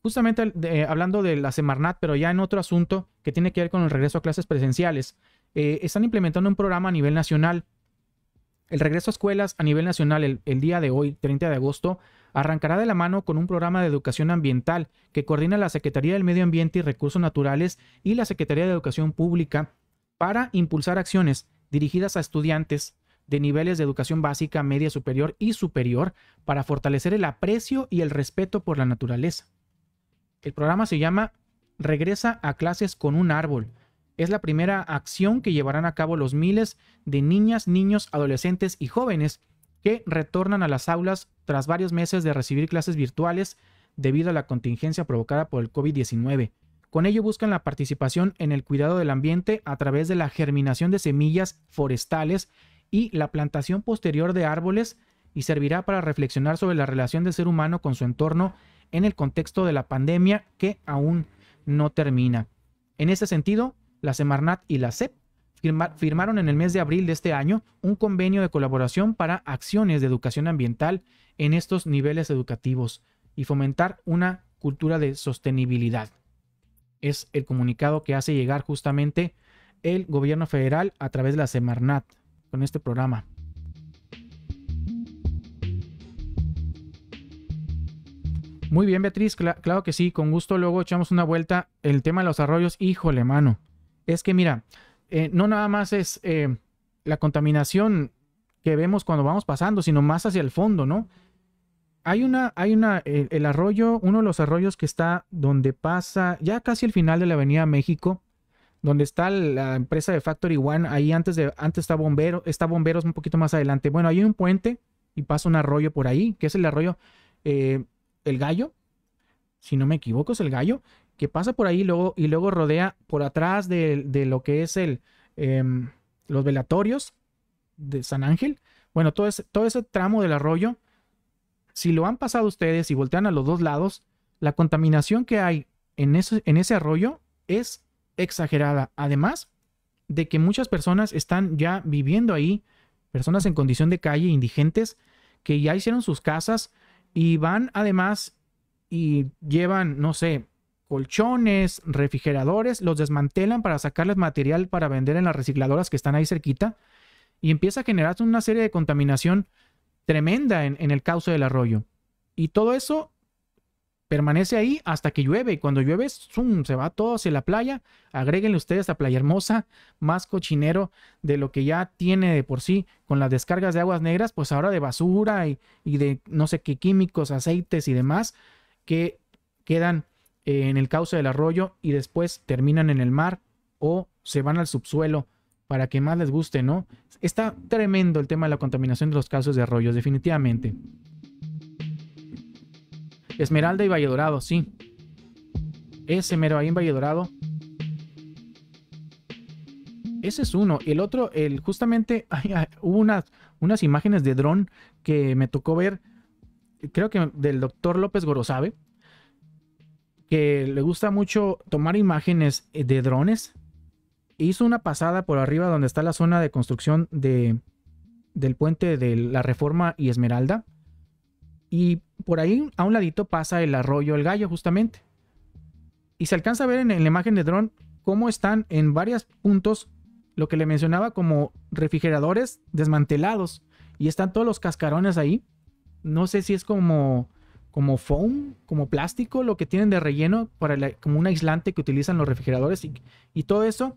justamente hablando de la Semarnat, pero ya en otro asunto que tiene que ver con el regreso a clases presenciales, eh, están implementando un programa a nivel nacional. El regreso a escuelas a nivel nacional el día de hoy, 30 de agosto, arrancará de la mano con un programa de educación ambiental que coordina la Secretaría del Medio Ambiente y Recursos Naturales y la Secretaría de Educación Pública para impulsar acciones dirigidas a estudiantes de niveles de educación básica, media superior y superior para fortalecer el aprecio y el respeto por la naturaleza. El programa se llama Regresa a clases con un árbol. Es la primera acción que llevarán a cabo los miles de niñas, niños, adolescentes y jóvenes que retornan a las aulas tras varios meses de recibir clases virtuales debido a la contingencia provocada por el COVID-19. Con ello buscan la participación en el cuidado del ambiente a través de la germinación de semillas forestales y la plantación posterior de árboles y servirá para reflexionar sobre la relación del ser humano con su entorno en el contexto de la pandemia que aún no termina. En ese sentido, la Semarnat y la CEP firmaron en el mes de abril de este año un convenio de colaboración para acciones de educación ambiental en estos niveles educativos y fomentar una cultura de sostenibilidad. Es el comunicado que hace llegar justamente el gobierno federal a través de la Semarnat con este programa. Muy bien, Beatriz, claro que sí, con gusto luego echamos una vuelta. El tema de los arroyos, híjole, mano. Es que mira, eh, no nada más es eh, la contaminación que vemos cuando vamos pasando, sino más hacia el fondo, ¿no? Hay una, hay una, eh, el, arroyo, uno de los arroyos que está donde pasa, ya casi el final de la Avenida México, donde está la empresa de Factory One, ahí antes de, antes está Bombero, está Bomberos un poquito más adelante. Bueno, hay un puente y pasa un arroyo por ahí, que es el arroyo el gallo, si no me equivoco es el gallo, que pasa por ahí y luego, y luego rodea por atrás de, lo que es el, em, los velatorios de San Ángel. Bueno, todo ese, todo ese tramo del arroyo, si lo han pasado ustedes y voltean a los dos lados, la contaminación que hay en en ese arroyo es exagerada. Además de que muchas personas están ya viviendo ahí, personas en condición de calle, indigentes, que ya hicieron sus casas, y van además y llevan, no sé, colchones, refrigeradores, los desmantelan para sacarles material para vender en las recicladoras que están ahí cerquita y empieza a generarse una serie de contaminación tremenda en, en el cauce del arroyo. Y todo eso permanece ahí hasta que llueve. y Cuando llueve, zoom, se va todo hacia la playa. Agréguenle ustedes a Playa Hermosa, más cochinero de lo que ya tiene de por sí con las descargas de aguas negras, pues ahora de basura y, de no sé qué químicos, aceites y demás que quedan eh, en el cauce del arroyo y después terminan en el mar o se van al subsuelo para que más les guste, ¿no? Está tremendo el tema de la contaminación de los cauces de arroyos, definitivamente. Esmeralda y Valle Dorado, sí. Ese mero ahí en Valle Dorado. Ese es uno. El otro, el justamente hay hubo unas, unas imágenes de dron que me tocó ver, creo que del doctor López Gorosabe, que le gusta mucho tomar imágenes eh, de drones. Hizo una pasada por arriba donde está la zona de construcción de, del puente de la Reforma y Esmeralda. Y por ahí a un ladito pasa el arroyo El Gallo justamente. Y se alcanza a ver en, la imagen de dron cómo están en varios puntos lo que le mencionaba como refrigeradores desmantelados y están todos los cascarones ahí. No sé si es como como foam, como plástico, lo que tienen de relleno para como un aislante que utilizan los refrigeradores y, todo eso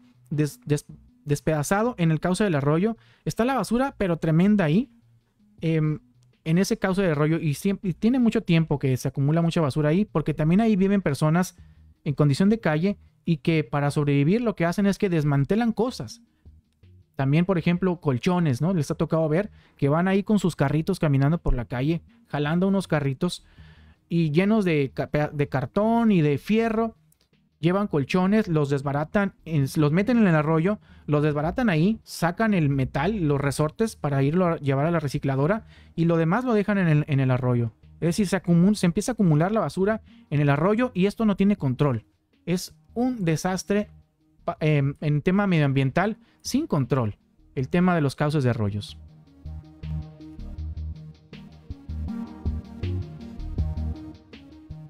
despedazado en el cauce del arroyo. Está la basura, pero tremenda ahí. Em, en ese cauce de rollo y, tiene mucho tiempo que se acumula mucha basura ahí, porque también ahí viven personas en condición de calle y que para sobrevivir lo que hacen es que desmantelan cosas. También, por ejemplo, colchones, ¿no? Les ha tocado ver que van ahí con sus carritos caminando por la calle, jalando unos carritos y llenos de cartón y de fierro llevan colchones, los desbaratan, los meten en el arroyo, los desbaratan ahí, sacan el metal, los resortes para irlo a llevar a la recicladora y lo demás lo dejan en el, arroyo. Es decir, se, acumula, se empieza a acumular la basura en el arroyo y esto no tiene control. Es un desastre em, en tema medioambiental sin control, el tema de los cauces de arroyos.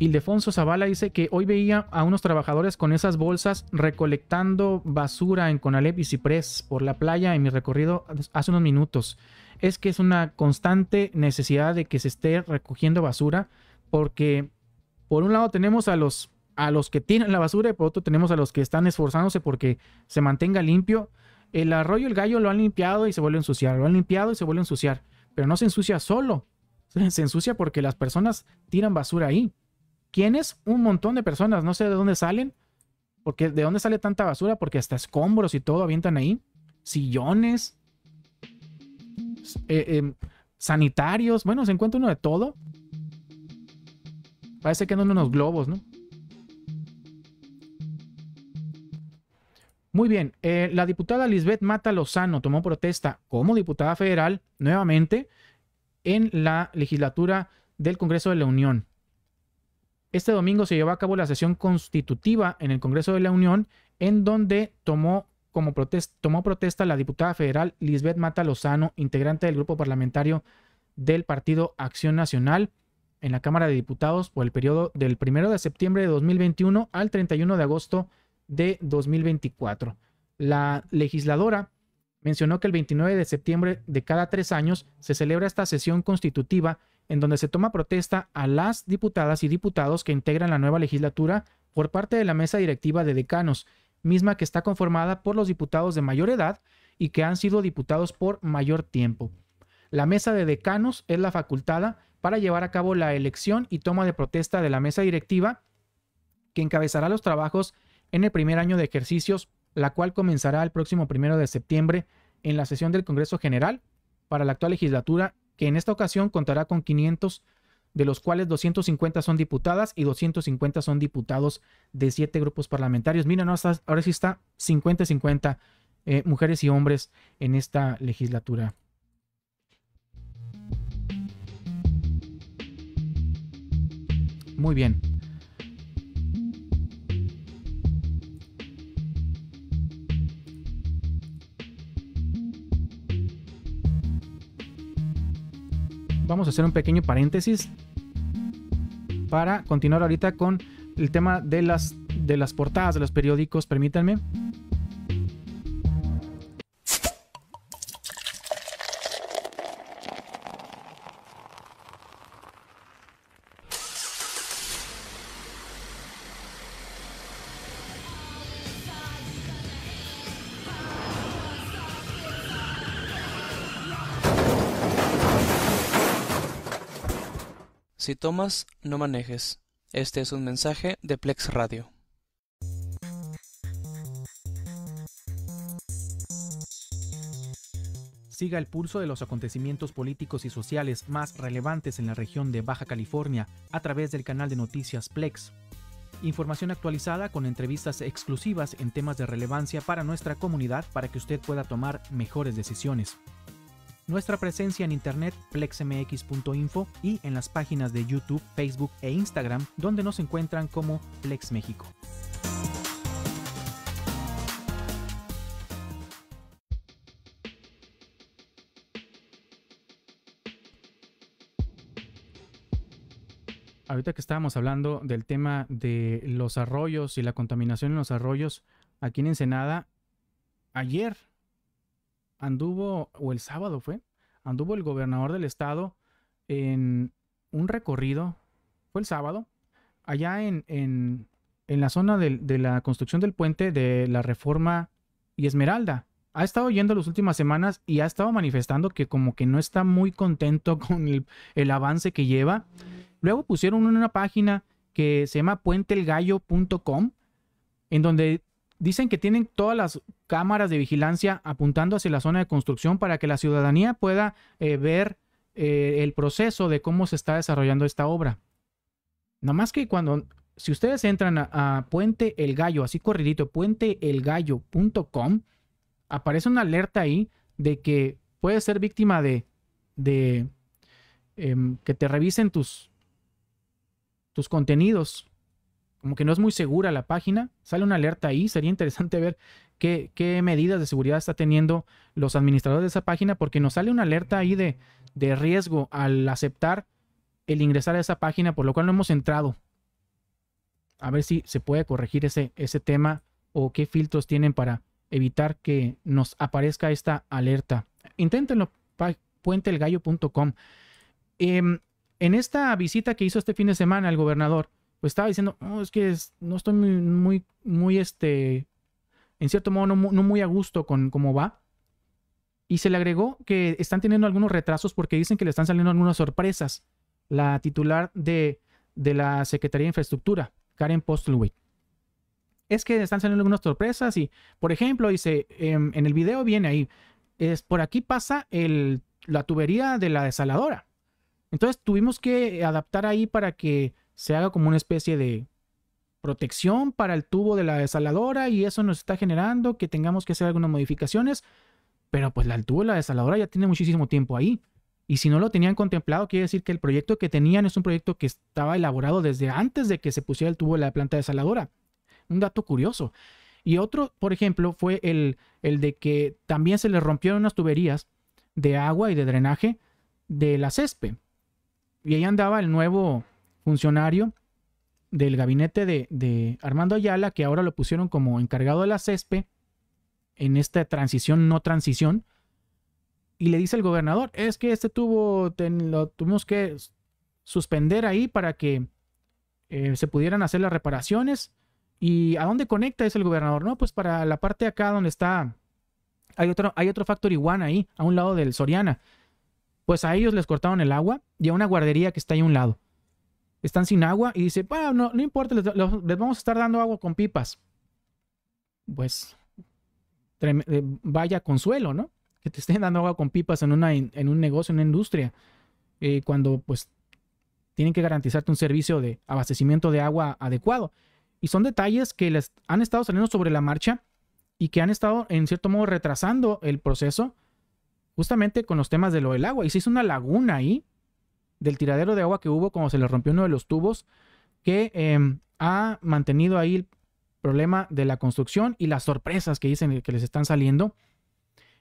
Ildefonso Zavala dice que hoy veía a unos trabajadores con esas bolsas recolectando basura en Conalep y Ciprés por la playa en mi recorrido hace unos minutos. Es que es una constante necesidad de que se esté recogiendo basura porque por un lado tenemos a los a los que tiran la basura y por otro tenemos a los que están esforzándose porque se mantenga limpio. El arroyo, el gallo lo han limpiado y se vuelve a ensuciar, lo han limpiado y se vuelve a ensuciar, pero no se ensucia solo, se ensucia porque las personas tiran basura ahí. ¿Quiénes? Un montón de personas, no sé de dónde salen, porque de dónde sale tanta basura, porque hasta escombros y todo avientan ahí, sillones, eh, em, sanitarios, bueno, se encuentra uno de todo. Parece que andan unos globos, ¿no? Muy bien, eh, la diputada Lisbeth Mata Lozano tomó protesta como diputada federal nuevamente en la legislatura del Congreso de la Unión. Este domingo se llevó a cabo la sesión constitutiva en el Congreso de la Unión, en donde tomó, como protesta la diputada federal Lisbeth Mata Lozano, integrante del grupo parlamentario del Partido Acción Nacional en la Cámara de Diputados por el periodo del 1 de septiembre de 2021 al 31 de agosto de 2024. La legisladora mencionó que el 29 de septiembre de cada tres años se celebra esta sesión constitutiva en donde se toma protesta a las diputadas y diputados que integran la nueva legislatura por parte de la mesa directiva de decanos, misma que está conformada por los diputados de mayor edad y que han sido diputados por mayor tiempo. La mesa de decanos es la facultada para llevar a cabo la elección y toma de protesta de la mesa directiva que encabezará los trabajos en el primer año de ejercicios, la cual comenzará el próximo primero de septiembre en la sesión del Congreso General para la actual legislatura que en esta ocasión contará con 500, de los cuales 250 son diputadas y 250 son diputados de siete grupos parlamentarios. Miren, ahora sí está 50-50 eh, mujeres y hombres en esta legislatura. Muy bien. vamos a hacer un pequeño paréntesis para continuar ahorita con el tema de las, de las portadas de los periódicos, permítanme. Si tomas, no manejes. Este es un mensaje de Plex Radio. Siga el pulso de los acontecimientos políticos y sociales más relevantes en la región de Baja California a través del canal de noticias Plex. Información actualizada con entrevistas exclusivas en temas de relevancia para nuestra comunidad para que usted pueda tomar mejores decisiones nuestra presencia en internet plexmx.info y en las páginas de YouTube, Facebook e Instagram, donde nos encuentran como Plex México. Ahorita que estábamos hablando del tema de los arroyos y la contaminación en los arroyos, aquí en Ensenada, ayer anduvo, o el sábado fue, anduvo el gobernador del estado en un recorrido, fue el sábado, allá en, en, en la zona de, la construcción del puente de la Reforma y Esmeralda. Ha estado yendo las últimas semanas y ha estado manifestando que como que no está muy contento con el, el avance que lleva. Luego pusieron una página que se llama puentelgallo.com, en donde Dicen que tienen todas las cámaras de vigilancia apuntando hacia la zona de construcción para que la ciudadanía pueda eh, ver eh, el proceso de cómo se está desarrollando esta obra. Nada más que cuando, si ustedes entran a, Puente El Gallo, así corridito, puenteelgallo.com, aparece una alerta ahí de que puedes ser víctima de, de em, que te revisen tus, tus contenidos como que no es muy segura la página, sale una alerta ahí, sería interesante ver qué, medidas de seguridad está teniendo los administradores de esa página, porque nos sale una alerta ahí de, riesgo al aceptar el ingresar a esa página, por lo cual no hemos entrado. A ver si se puede corregir ese, ese tema o qué filtros tienen para evitar que nos aparezca esta alerta. Inténtenlo, puenteelgallo.com. Em, en esta visita que hizo este fin de semana el gobernador, pues estaba diciendo, es que no estoy muy, muy, este, en cierto modo, no, muy a gusto con cómo va. Y se le agregó que están teniendo algunos retrasos porque dicen que le están saliendo algunas sorpresas. La titular de, la Secretaría de Infraestructura, Karen Postlewick. Es que están saliendo algunas sorpresas y, por ejemplo, dice, en, em, en el video viene ahí, es, por aquí pasa el, la tubería de la desaladora. Entonces tuvimos que adaptar ahí para que se haga como una especie de protección para el tubo de la desaladora y eso nos está generando que tengamos que hacer algunas modificaciones, pero pues la tubo de la desaladora ya tiene muchísimo tiempo ahí. Y si no lo tenían contemplado, quiere decir que el proyecto que tenían es un proyecto que estaba elaborado desde antes de que se pusiera el tubo de la planta desaladora. Un dato curioso. Y otro, por ejemplo, fue el, el de que también se les rompieron unas tuberías de agua y de drenaje de la césped. Y ahí andaba el nuevo funcionario del gabinete de, Armando Ayala, que ahora lo pusieron como encargado de la CESPE en esta transición, no transición, y le dice el gobernador, es que este tuvo, lo tuvimos que suspender ahí para que eh, se pudieran hacer las reparaciones. ¿Y a dónde conecta? Es el gobernador. No, pues para la parte de acá donde está, hay otro, hay otro Factory One ahí, a un lado del Soriana. Pues a ellos les cortaron el agua y a una guardería que está ahí a un lado están sin agua y dice, no, no importa, les, vamos a estar dando agua con pipas. Pues eh, vaya consuelo, ¿no? Que te estén dando agua con pipas en, una, en un negocio, en una industria, eh, cuando pues tienen que garantizarte un servicio de abastecimiento de agua adecuado. Y son detalles que les han estado saliendo sobre la marcha y que han estado en cierto modo retrasando el proceso justamente con los temas de lo del agua. Y se hizo una laguna ahí del tiradero de agua que hubo cuando se le rompió uno de los tubos, que em, ha mantenido ahí el problema de la construcción y las sorpresas que dicen que les están saliendo.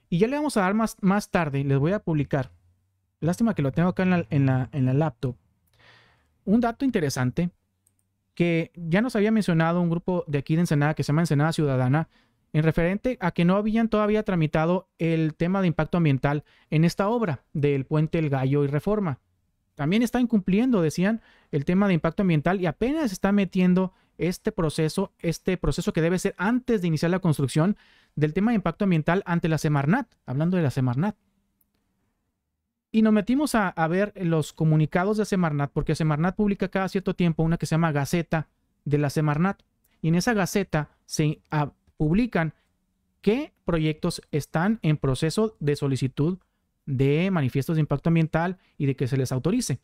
Y ya le vamos a dar más, más tarde, les voy a publicar. Lástima que lo tengo acá en la, en la laptop. Un dato interesante que ya nos había mencionado un grupo de aquí de Ensenada que se llama Ensenada Ciudadana, en referente a que no habían todavía tramitado el tema de impacto ambiental en esta obra del puente El Gallo y Reforma. También está incumpliendo, decían, el tema de impacto ambiental y apenas está metiendo este proceso, este proceso que debe ser antes de iniciar la construcción del tema de impacto ambiental ante la Semarnat, hablando de la Semarnat. Y nos metimos a, ver los comunicados de Semarnat, porque Semarnat publica cada cierto tiempo una que se llama Gaceta de la Semarnat. Y en esa Gaceta se ah, publican qué proyectos están en proceso de solicitud de manifiestos de impacto ambiental y de que se les autorice.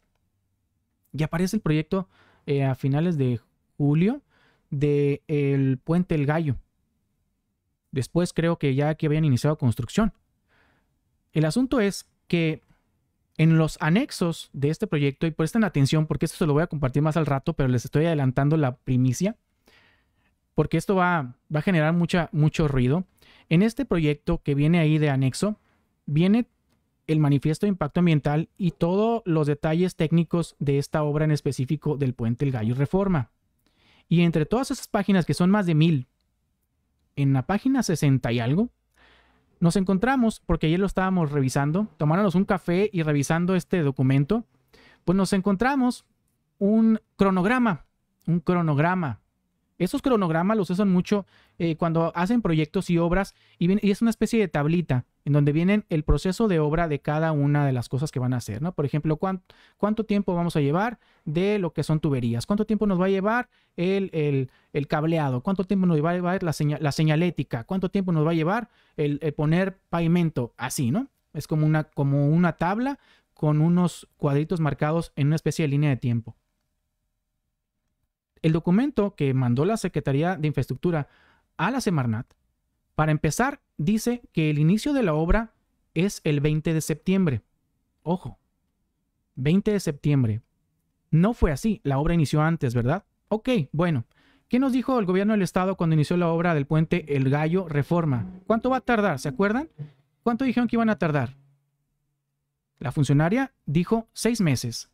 Y aparece el proyecto eh, a finales de julio del el puente El Gallo. Después creo que ya que habían iniciado construcción. El asunto es que en los anexos de este proyecto, y presten atención porque esto se lo voy a compartir más al rato, pero les estoy adelantando la primicia, porque esto va, va a generar mucha, mucho ruido. En este proyecto que viene ahí de anexo, viene el manifiesto de impacto ambiental y todos los detalles técnicos de esta obra en específico del puente El Gallo Reforma. Y entre todas esas páginas, que son más de mil, en la página 60 y algo, nos encontramos, porque ayer lo estábamos revisando, tomándonos un café y revisando este documento, pues nos encontramos un cronograma, un cronograma esos cronogramas los usan mucho eh, cuando hacen proyectos y obras y, es una especie de tablita en donde vienen el proceso de obra de cada una de las cosas que van a hacer, ¿no? Por ejemplo, cuánto tiempo vamos a llevar de lo que son tuberías, cuánto tiempo nos va a llevar el, cableado, cuánto tiempo nos va a llevar la, señalética, cuánto tiempo nos va a llevar el, poner pavimento, así, ¿no? Es como una, como una tabla con unos cuadritos marcados en una especie de línea de tiempo el documento que mandó la Secretaría de Infraestructura a la Semarnat, para empezar, dice que el inicio de la obra es el 20 de septiembre. Ojo, 20 de septiembre. No fue así, la obra inició antes, ¿verdad? Ok, bueno. ¿Qué nos dijo el gobierno del estado cuando inició la obra del puente El Gallo Reforma? ¿Cuánto va a tardar? ¿Se acuerdan? ¿Cuánto dijeron que iban a tardar? La funcionaria dijo seis meses.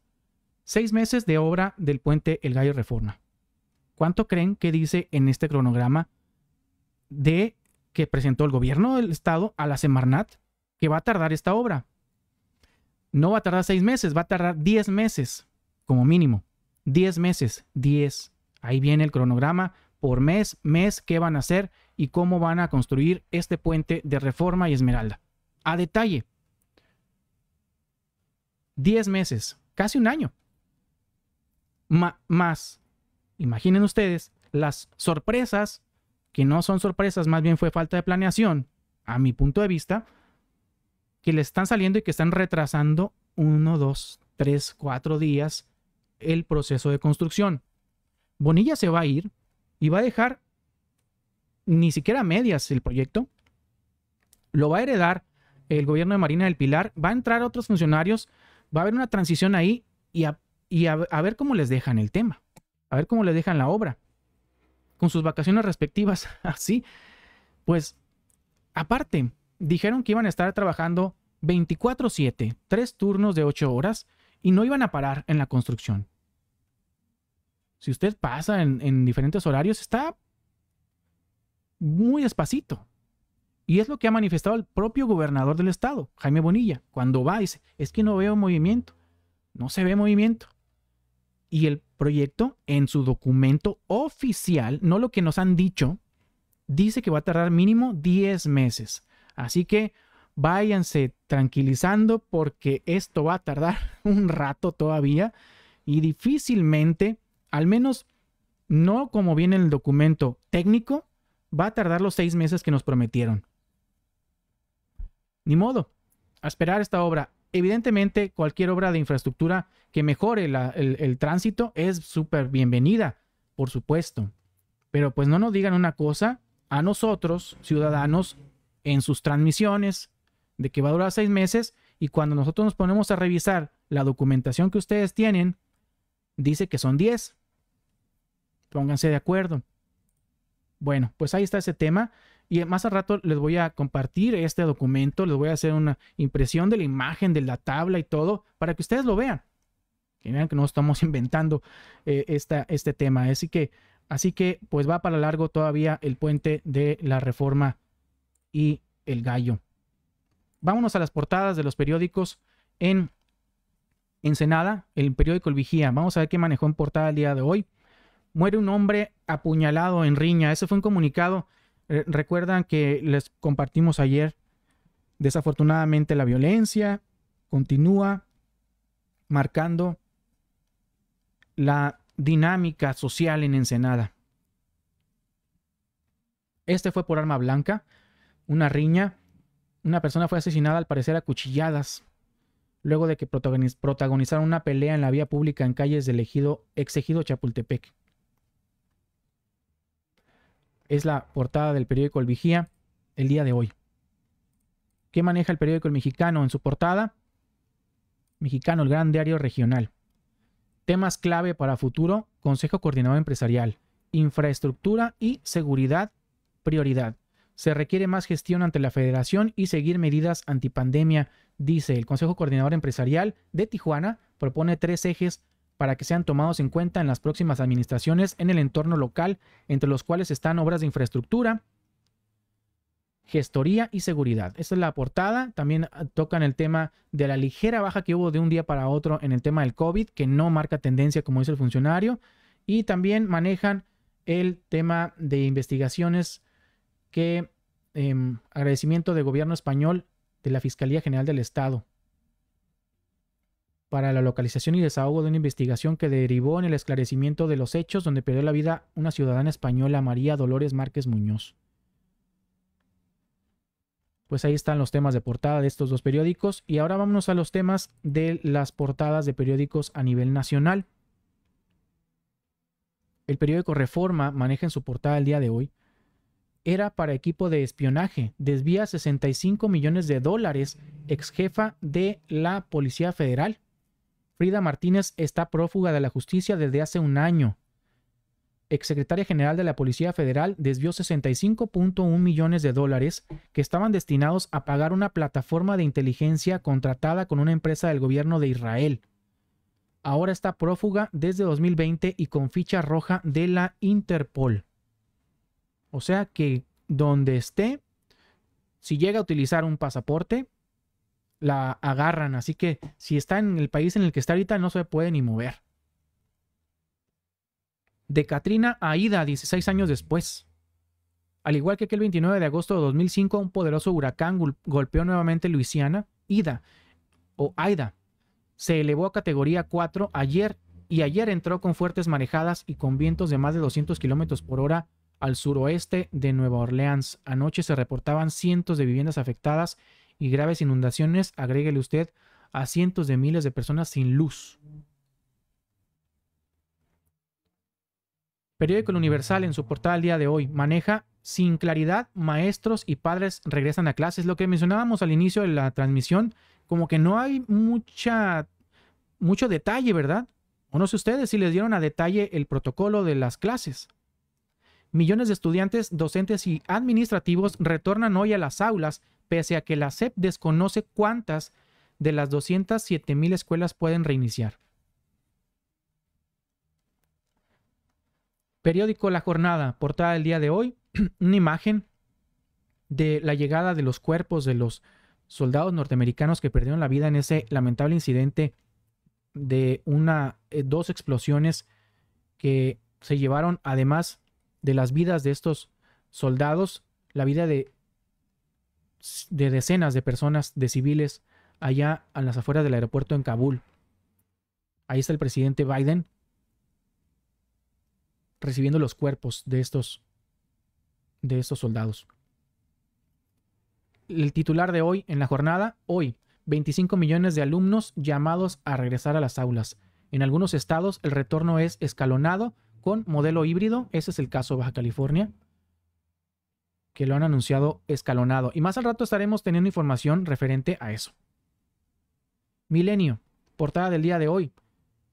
Seis meses de obra del puente El Gallo Reforma. ¿Cuánto creen que dice en este cronograma de que presentó el gobierno del estado a la Semarnat que va a tardar esta obra? No va a tardar seis meses, va a tardar diez meses, como mínimo. Diez meses, diez. Ahí viene el cronograma por mes, mes, qué van a hacer y cómo van a construir este puente de Reforma y Esmeralda. A detalle. Diez meses, casi un año. más Imaginen ustedes las sorpresas, que no son sorpresas, más bien fue falta de planeación, a mi punto de vista, que le están saliendo y que están retrasando uno, dos, tres, cuatro días el proceso de construcción. Bonilla se va a ir y va a dejar ni siquiera medias el proyecto. Lo va a heredar el gobierno de Marina del Pilar, va a entrar otros funcionarios, va a haber una transición ahí y a, a ver cómo les dejan el tema. A ver cómo le dejan la obra. Con sus vacaciones respectivas, así. Pues, aparte, dijeron que iban a estar trabajando 24/7, tres turnos de ocho horas, y no iban a parar en la construcción. Si usted pasa en, en diferentes horarios, está muy despacito. Y es lo que ha manifestado el propio gobernador del estado, Jaime Bonilla. Cuando va, dice, es que no veo movimiento, no se ve movimiento. Y el proyecto en su documento oficial, no lo que nos han dicho, dice que va a tardar mínimo 10 meses. Así que váyanse tranquilizando porque esto va a tardar un rato todavía y difícilmente, al menos no como viene el documento técnico, va a tardar los seis meses que nos prometieron. Ni modo, a esperar esta obra evidentemente cualquier obra de infraestructura que mejore el, tránsito es súper bienvenida, por supuesto. Pero pues no nos digan una cosa a nosotros, ciudadanos, en sus transmisiones, de que va a durar seis meses, y cuando nosotros nos ponemos a revisar la documentación que ustedes tienen, dice que son diez. Pónganse de acuerdo. Bueno, pues ahí está ese tema. Y más al rato les voy a compartir este documento, les voy a hacer una impresión de la imagen, de la tabla y todo, para que ustedes lo vean. Que vean que no estamos inventando eh, esta, este tema. Así que, así que, pues va para largo todavía el puente de la reforma y el gallo. Vámonos a las portadas de los periódicos en Ensenada, el periódico El Vigía. Vamos a ver qué manejó en portada el día de hoy. Muere un hombre apuñalado en riña. Ese fue un comunicado eh, recuerdan que les compartimos ayer, desafortunadamente la violencia continúa marcando la dinámica social en Ensenada. Este fue por arma blanca, una riña. Una persona fue asesinada al parecer a cuchilladas, luego de que protagonizaron una pelea en la vía pública en calles del ejido, ex Chapultepec es la portada del periódico El Vigía el día de hoy. ¿Qué maneja el periódico El Mexicano en su portada? Mexicano, el gran diario regional. Temas clave para futuro, Consejo Coordinador Empresarial, infraestructura y seguridad, prioridad. Se requiere más gestión ante la federación y seguir medidas antipandemia, dice el Consejo Coordinador Empresarial de Tijuana, propone tres ejes para que sean tomados en cuenta en las próximas administraciones en el entorno local, entre los cuales están obras de infraestructura, gestoría y seguridad. Esta es la portada. También ah, tocan el tema de la ligera baja que hubo de un día para otro en el tema del COVID, que no marca tendencia, como dice el funcionario. Y también manejan el tema de investigaciones que em, agradecimiento de gobierno español de la Fiscalía General del Estado para la localización y desahogo de una investigación que derivó en el esclarecimiento de los hechos donde perdió la vida una ciudadana española, María Dolores Márquez Muñoz. Pues ahí están los temas de portada de estos dos periódicos y ahora vámonos a los temas de las portadas de periódicos a nivel nacional. El periódico Reforma maneja en su portada el día de hoy. Era para equipo de espionaje. Desvía 65 millones de dólares ex jefa de la Policía Federal Frida Martínez está prófuga de la justicia desde hace un año. Exsecretaria General de la Policía Federal desvió 65.1 millones de dólares que estaban destinados a pagar una plataforma de inteligencia contratada con una empresa del gobierno de Israel. Ahora está prófuga desde 2020 y con ficha roja de la Interpol. O sea que donde esté, si llega a utilizar un pasaporte, la agarran. Así que si está en el país en el que está ahorita, no se puede ni mover. De Katrina a Ida, 16 años después. Al igual que el 29 de agosto de 2005, un poderoso huracán golpeó nuevamente Luisiana. Ida, o Aida, se elevó a categoría 4 ayer y ayer entró con fuertes marejadas y con vientos de más de 200 kilómetros por hora al suroeste de Nueva Orleans. Anoche se reportaban cientos de viviendas afectadas y graves inundaciones, agréguele usted a cientos de miles de personas sin luz. Periódico Universal en su portada el día de hoy maneja sin claridad, maestros y padres regresan a clases. Lo que mencionábamos al inicio de la transmisión, como que no hay mucha, mucho detalle, ¿verdad? O no sé ustedes si les dieron a detalle el protocolo de las clases. Millones de estudiantes, docentes y administrativos retornan hoy a las aulas pese a que la SEP desconoce cuántas de las 207 mil escuelas pueden reiniciar. Periódico La Jornada, portada del día de hoy, una imagen de la llegada de los cuerpos de los soldados norteamericanos que perdieron la vida en ese lamentable incidente de una, eh, dos explosiones que se llevaron, además de las vidas de estos soldados, la vida de de decenas de personas, de civiles, allá a las afueras del aeropuerto en Kabul. Ahí está el presidente Biden recibiendo los cuerpos de estos, de estos soldados. El titular de hoy, en la jornada, hoy, 25 millones de alumnos llamados a regresar a las aulas. En algunos estados el retorno es escalonado con modelo híbrido, ese es el caso Baja California, que lo han anunciado escalonado. Y más al rato estaremos teniendo información referente a eso. Milenio, portada del día de hoy.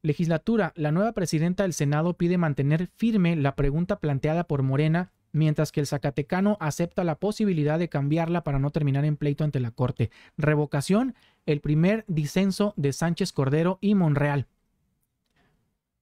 Legislatura, la nueva presidenta del Senado pide mantener firme la pregunta planteada por Morena, mientras que el Zacatecano acepta la posibilidad de cambiarla para no terminar en pleito ante la Corte. Revocación, el primer disenso de Sánchez Cordero y Monreal.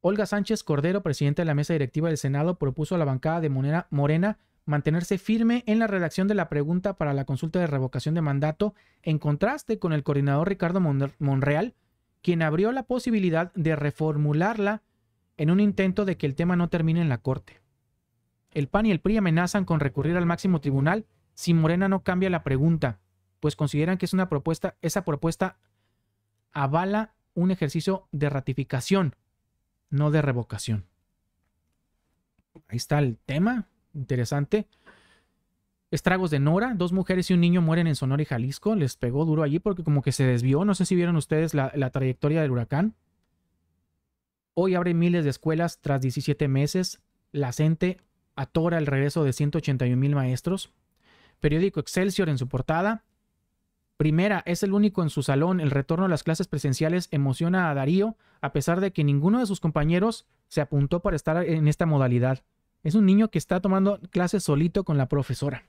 Olga Sánchez Cordero, presidenta de la mesa directiva del Senado, propuso a la bancada de Morena, Morena mantenerse firme en la redacción de la pregunta para la consulta de revocación de mandato, en contraste con el coordinador Ricardo Monreal, quien abrió la posibilidad de reformularla en un intento de que el tema no termine en la Corte. El PAN y el PRI amenazan con recurrir al máximo tribunal si Morena no cambia la pregunta, pues consideran que es una propuesta, esa propuesta avala un ejercicio de ratificación, no de revocación. Ahí está el tema interesante. Estragos de Nora, dos mujeres y un niño mueren en Sonora y Jalisco, les pegó duro allí porque como que se desvió, no sé si vieron ustedes la, trayectoria del huracán. Hoy abre miles de escuelas tras 17 meses, la gente atora el regreso de 181 mil maestros. Periódico Excelsior en su portada. Primera, es el único en su salón. El retorno a las clases presenciales emociona a Darío, a pesar de que ninguno de sus compañeros se apuntó para estar en esta modalidad. Es un niño que está tomando clases solito con la profesora.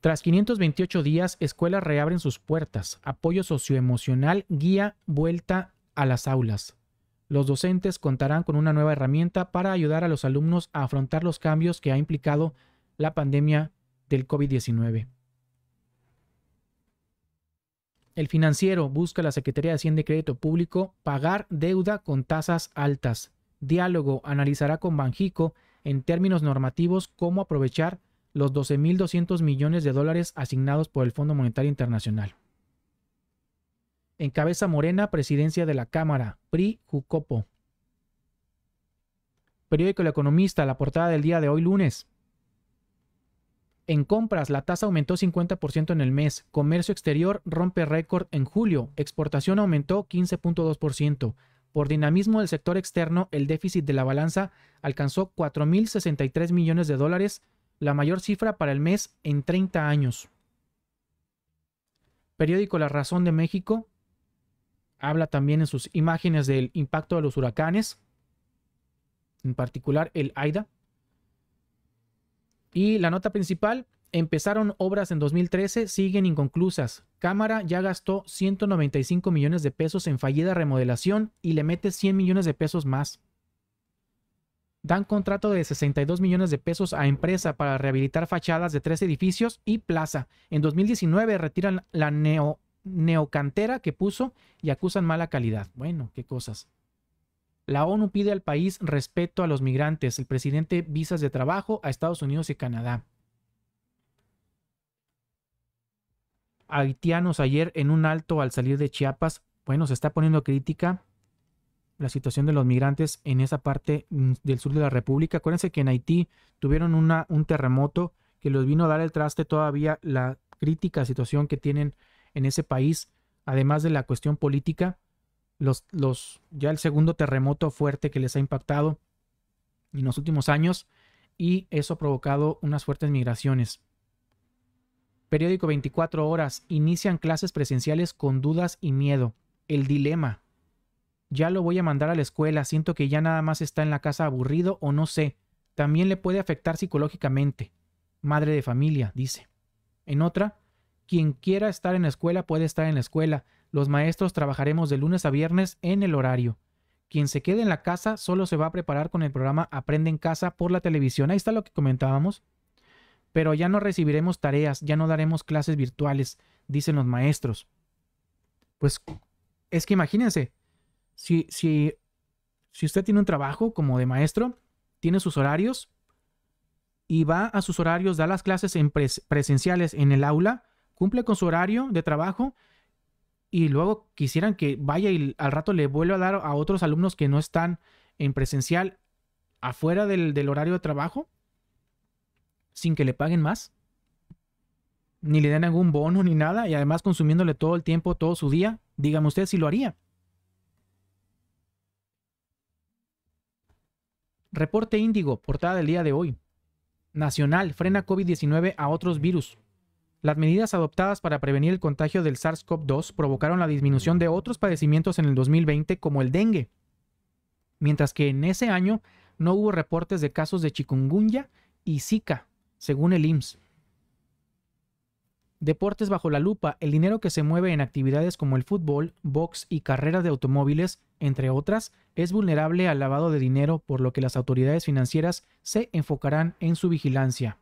Tras 528 días, escuelas reabren sus puertas. Apoyo socioemocional, guía, vuelta a las aulas. Los docentes contarán con una nueva herramienta para ayudar a los alumnos a afrontar los cambios que ha implicado la pandemia del COVID-19. El financiero busca la Secretaría de Hacienda y Crédito Público pagar deuda con tasas altas. Diálogo analizará con Banjico en términos normativos cómo aprovechar los 12.200 millones de dólares asignados por el Fondo Monetario Internacional. En cabeza Morena, presidencia de la Cámara, PRI Jucopo. Periódico El Economista, la portada del día de hoy lunes. En compras, la tasa aumentó 50% en el mes. Comercio exterior rompe récord en julio. Exportación aumentó 15.2%. Por dinamismo del sector externo, el déficit de la balanza alcanzó 4.063 millones de dólares, la mayor cifra para el mes en 30 años. Periódico La Razón de México habla también en sus imágenes del impacto de los huracanes, en particular el AIDA. Y la nota principal, empezaron obras en 2013, siguen inconclusas. Cámara ya gastó 195 millones de pesos en fallida remodelación y le mete 100 millones de pesos más. Dan contrato de 62 millones de pesos a empresa para rehabilitar fachadas de tres edificios y plaza. En 2019 retiran la neo, neocantera que puso y acusan mala calidad. Bueno, qué cosas. La ONU pide al país respeto a los migrantes. El presidente visas de trabajo a Estados Unidos y Canadá. Haitianos ayer en un alto al salir de Chiapas. Bueno, se está poniendo crítica la situación de los migrantes en esa parte mm, del sur de la República. Acuérdense que en Haití tuvieron un terremoto que los vino a dar el traste todavía la crítica situación que tienen en ese país, además de la cuestión política los, ya el segundo terremoto fuerte que les ha impactado en los últimos años y eso ha provocado unas fuertes migraciones. Periódico 24 horas, inician clases presenciales con dudas y miedo. El dilema. Ya lo voy a mandar a la escuela, siento que ya nada más está en la casa aburrido o no sé. También le puede afectar psicológicamente. Madre de familia, dice. En otra, quien quiera estar en la escuela puede estar en la escuela. Los maestros trabajaremos de lunes a viernes en el horario. Quien se quede en la casa solo se va a preparar con el programa Aprende en casa por la televisión. Ahí está lo que comentábamos. Pero ya no recibiremos tareas, ya no daremos clases virtuales, dicen los maestros. Pues es que imagínense, si, si, si usted tiene un trabajo como de maestro, tiene sus horarios y va a sus horarios, da las clases presenciales en el aula, cumple con su horario de trabajo y luego quisieran que vaya y al rato le vuelva a dar a otros alumnos que no están en presencial afuera del, horario de trabajo sin que le paguen más, ni le den algún bono ni nada, y además consumiéndole todo el tiempo, todo su día, dígame usted si lo haría. Reporte Índigo, portada del día de hoy. Nacional frena COVID-19 a otros virus. Las medidas adoptadas para prevenir el contagio del SARS-CoV-2 provocaron la disminución de otros padecimientos en el 2020 como el dengue, mientras que en ese año no hubo reportes de casos de chikungunya y Zika, según el IMSS. Deportes bajo la lupa, el dinero que se mueve en actividades como el fútbol, box y carreras de automóviles, entre otras, es vulnerable al lavado de dinero, por lo que las autoridades financieras se enfocarán en su vigilancia.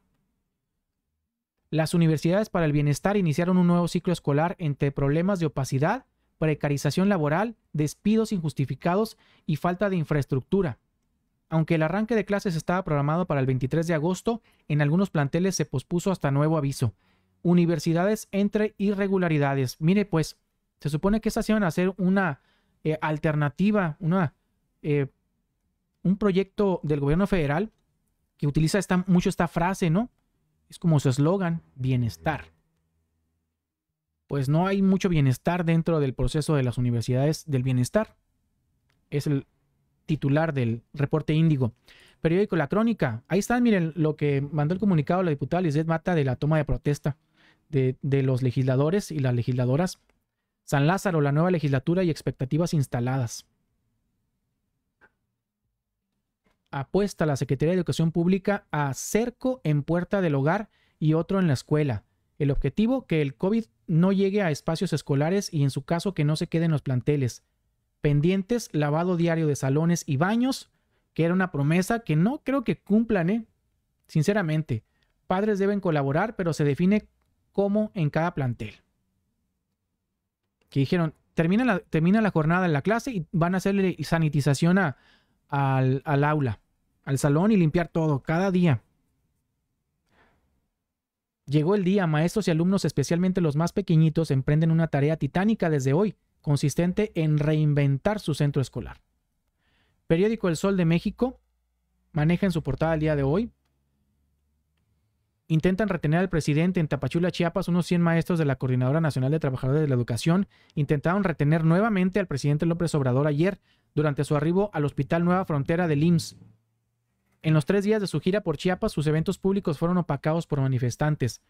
Las universidades para el bienestar iniciaron un nuevo ciclo escolar entre problemas de opacidad, precarización laboral, despidos injustificados y falta de infraestructura. Aunque el arranque de clases estaba programado para el 23 de agosto, en algunos planteles se pospuso hasta nuevo aviso. Universidades entre irregularidades. Mire pues, se supone que estas iban a ser una eh, alternativa, una, eh, un proyecto del gobierno federal que utiliza mucho esta frase, ¿no? Es como su eslogan, bienestar. Pues no hay mucho bienestar dentro del proceso de las universidades del bienestar. Es el titular del reporte índigo. Periódico La Crónica. Ahí están, miren, lo que mandó el comunicado la diputada Lizeth Mata de la toma de protesta de, de los legisladores y las legisladoras. San Lázaro, la nueva legislatura y expectativas instaladas. apuesta la Secretaría de Educación Pública a cerco en puerta del hogar y otro en la escuela. El objetivo, que el COVID no llegue a espacios escolares y en su caso que no se queden los planteles. Pendientes, lavado diario de salones y baños, que era una promesa que no creo que cumplan, ¿eh? Sinceramente, padres deben colaborar, pero se define cómo en cada plantel. Que dijeron, termina la, termina la jornada en la clase y van a hacerle sanitización a, al, aula al salón y limpiar todo, cada día. Llegó el día, maestros y alumnos, especialmente los más pequeñitos, emprenden una tarea titánica desde hoy, consistente en reinventar su centro escolar. Periódico El Sol de México maneja en su portada el día de hoy. Intentan retener al presidente en Tapachula, Chiapas. Unos 100 maestros de la Coordinadora Nacional de Trabajadores de la Educación intentaron retener nuevamente al presidente López Obrador ayer durante su arribo al Hospital Nueva Frontera del IMSS en los tres días de su gira por Chiapas, sus eventos públicos fueron opacados por manifestantes.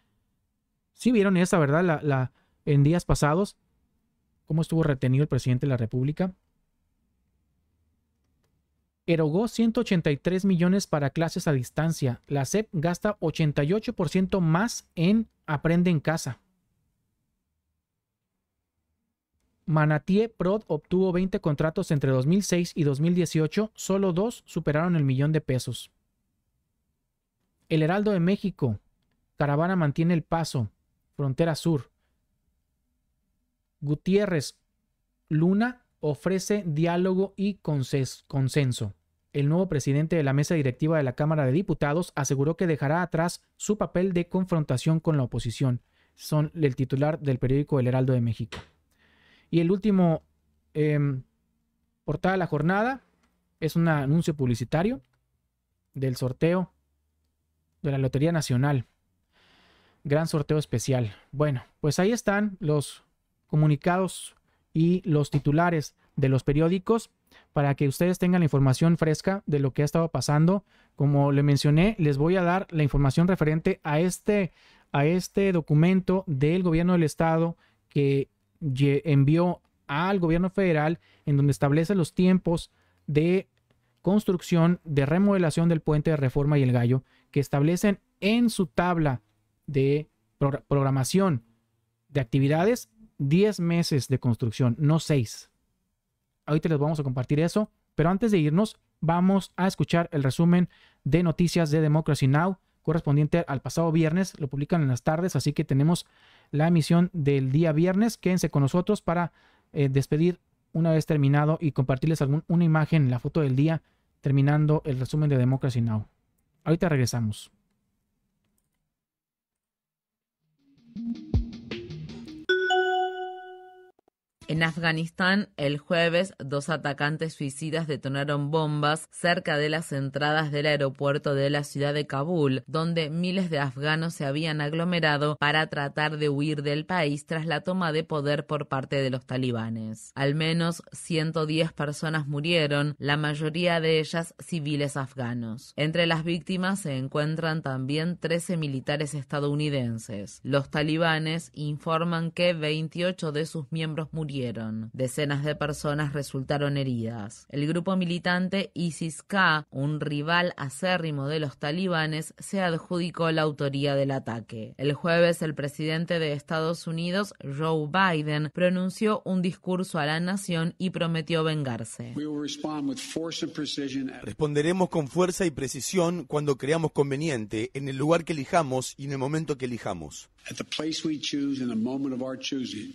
Sí vieron esa, ¿verdad? La, en días pasados, cómo estuvo retenido el presidente de la República. Erogó 183 millones para clases a distancia. La SEP gasta 88% más en Aprende en Casa. Manatíe Prod obtuvo 20 contratos entre 2006 y 2018, solo dos superaron el millón de pesos. El Heraldo de México, Caravana mantiene el paso, Frontera Sur. Gutiérrez, Luna ofrece diálogo y consenso. El nuevo presidente de la mesa directiva de la Cámara de Diputados aseguró que dejará atrás su papel de confrontación con la oposición. Son el titular del periódico El Heraldo de México. Y el último em, portada de la jornada es un anuncio publicitario del sorteo de la Lotería Nacional. Gran sorteo especial. Bueno, pues ahí están los comunicados y los titulares de los periódicos para que ustedes tengan la información fresca de lo que ha estado pasando. Como le mencioné, les voy a dar la información referente a este, a este documento del gobierno del estado que envió al gobierno federal en donde establece los tiempos de construcción, de remodelación del puente de Reforma y el Gallo, que establecen en su tabla de programación de actividades 10 meses de construcción, no 6. Ahorita les vamos a compartir eso, pero antes de irnos, vamos a escuchar el resumen de noticias de Democracy Now! correspondiente al pasado viernes, lo publican en las tardes, así que tenemos la emisión del día viernes. Quédense con nosotros para eh, despedir una vez terminado y compartirles algún, una imagen, la foto del día, terminando el resumen de Democracy Now. Ahorita regresamos. En Afganistán, el jueves, dos atacantes suicidas detonaron bombas cerca de las entradas del aeropuerto de la ciudad de Kabul, donde miles de afganos se habían aglomerado para tratar de huir del país tras la toma de poder por parte de los talibanes. Al menos 110 personas murieron, la mayoría de ellas civiles afganos. Entre las víctimas se encuentran también 13 militares estadounidenses. Los talibanes informan que 28 de sus miembros murieron Decenas de personas resultaron heridas. El grupo militante ISIS-K, un rival acérrimo de los talibanes, se adjudicó la autoría del ataque. El jueves, el presidente de Estados Unidos, Joe Biden, pronunció un discurso a la nación y prometió vengarse. Responderemos con fuerza y precisión cuando creamos conveniente, en el lugar que elijamos y en el momento que elijamos.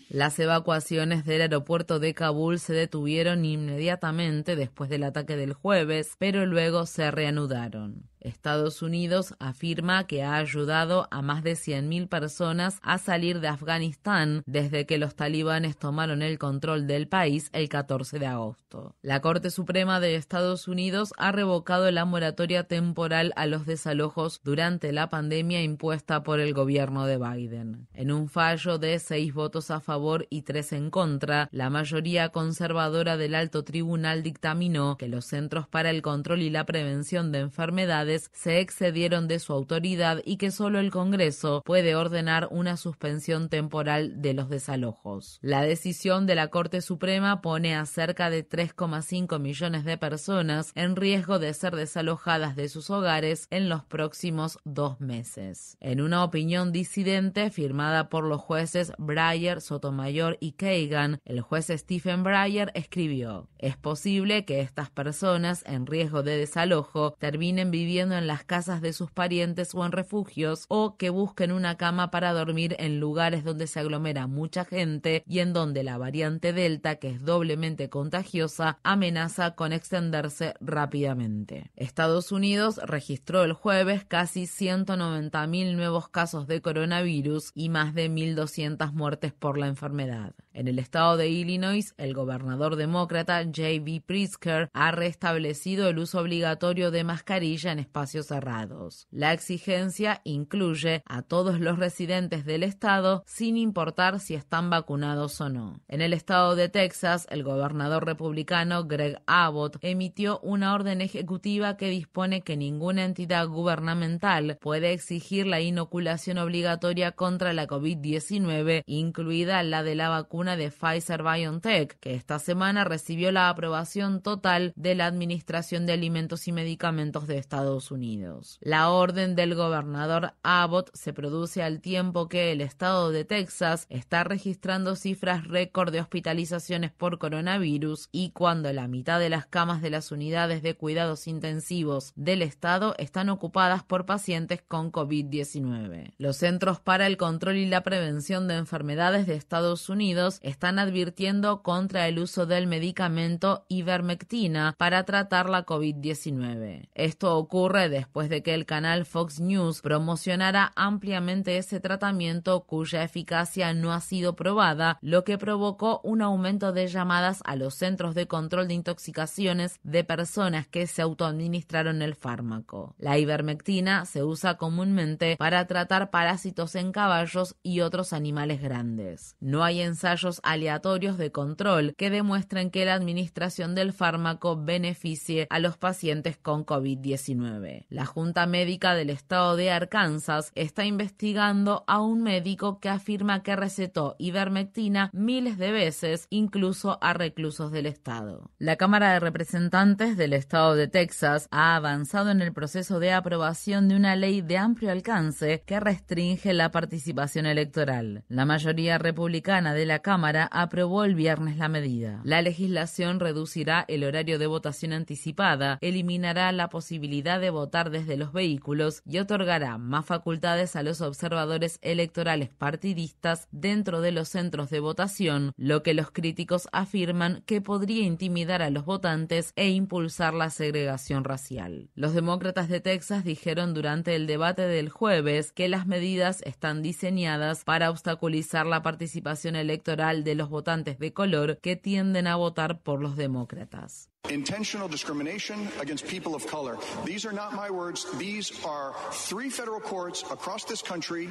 Las evacuaciones del aeropuerto de Kabul se detuvieron inmediatamente después del ataque del jueves, pero luego se reanudaron. Estados Unidos afirma que ha ayudado a más de 100.000 personas a salir de Afganistán desde que los talibanes tomaron el control del país el 14 de agosto. La Corte Suprema de Estados Unidos ha revocado la moratoria temporal a los desalojos durante la pandemia impuesta por el gobierno de Biden. En un fallo de seis votos a favor y tres en contra, la mayoría conservadora del alto tribunal dictaminó que los Centros para el Control y la Prevención de Enfermedades se excedieron de su autoridad y que solo el Congreso puede ordenar una suspensión temporal de los desalojos. La decisión de la Corte Suprema pone a cerca de 3,5 millones de personas en riesgo de ser desalojadas de sus hogares en los próximos dos meses. En una opinión disidente firmada por los jueces Breyer, Sotomayor y Kagan, el juez Stephen Breyer escribió, es posible que estas personas en riesgo de desalojo terminen viviendo en las casas de sus parientes o en refugios, o que busquen una cama para dormir en lugares donde se aglomera mucha gente y en donde la variante Delta, que es doblemente contagiosa, amenaza con extenderse rápidamente. Estados Unidos registró el jueves casi 190.000 nuevos casos de coronavirus y más de 1.200 muertes por la enfermedad. En el estado de Illinois, el gobernador demócrata J.B. Pritzker ha restablecido el uso obligatorio de mascarilla en espacios cerrados. La exigencia incluye a todos los residentes del estado sin importar si están vacunados o no. En el estado de Texas, el gobernador republicano Greg Abbott emitió una orden ejecutiva que dispone que ninguna entidad gubernamental puede exigir la inoculación obligatoria contra la COVID-19, incluida la de la vacuna de Pfizer BioNTech, que esta semana recibió la aprobación total de la Administración de Alimentos y Medicamentos de Estados Unidos. La orden del gobernador Abbott se produce al tiempo que el estado de Texas está registrando cifras récord de hospitalizaciones por coronavirus y cuando la mitad de las camas de las unidades de cuidados intensivos del estado están ocupadas por pacientes con COVID-19. Los Centros para el Control y la Prevención de Enfermedades de Estados Unidos están advirtiendo contra el uso del medicamento ivermectina para tratar la COVID-19. Esto ocurre ocurre después de que el canal Fox News promocionara ampliamente ese tratamiento cuya eficacia no ha sido probada, lo que provocó un aumento de llamadas a los centros de control de intoxicaciones de personas que se autoadministraron el fármaco. La ivermectina se usa comúnmente para tratar parásitos en caballos y otros animales grandes. No hay ensayos aleatorios de control que demuestren que la administración del fármaco beneficie a los pacientes con COVID-19. La Junta Médica del Estado de Arkansas está investigando a un médico que afirma que recetó ivermectina miles de veces, incluso a reclusos del Estado. La Cámara de Representantes del Estado de Texas ha avanzado en el proceso de aprobación de una ley de amplio alcance que restringe la participación electoral. La mayoría republicana de la Cámara aprobó el viernes la medida. La legislación reducirá el horario de votación anticipada, eliminará la posibilidad de de votar desde los vehículos y otorgará más facultades a los observadores electorales partidistas dentro de los centros de votación, lo que los críticos afirman que podría intimidar a los votantes e impulsar la segregación racial. Los demócratas de Texas dijeron durante el debate del jueves que las medidas están diseñadas para obstaculizar la participación electoral de los votantes de color que tienden a votar por los demócratas intentional discrimination against people of color. These are not my words. These are three federal courts across this country.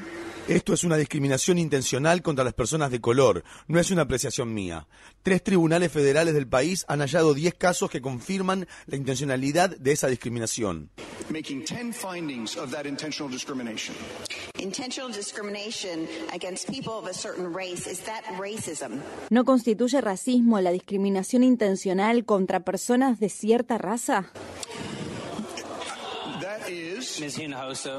Esto es una discriminación intencional contra las personas de color. No es una apreciación mía. Tres tribunales federales del país han hallado 10 casos que confirman la intencionalidad de esa discriminación. Making 10 findings of that intentional discrimination. Intentional discrimination against people of a certain race is that racism. No constituye racismo la discriminación intencional contra personas personas de cierta raza? Ms. Hinojosa.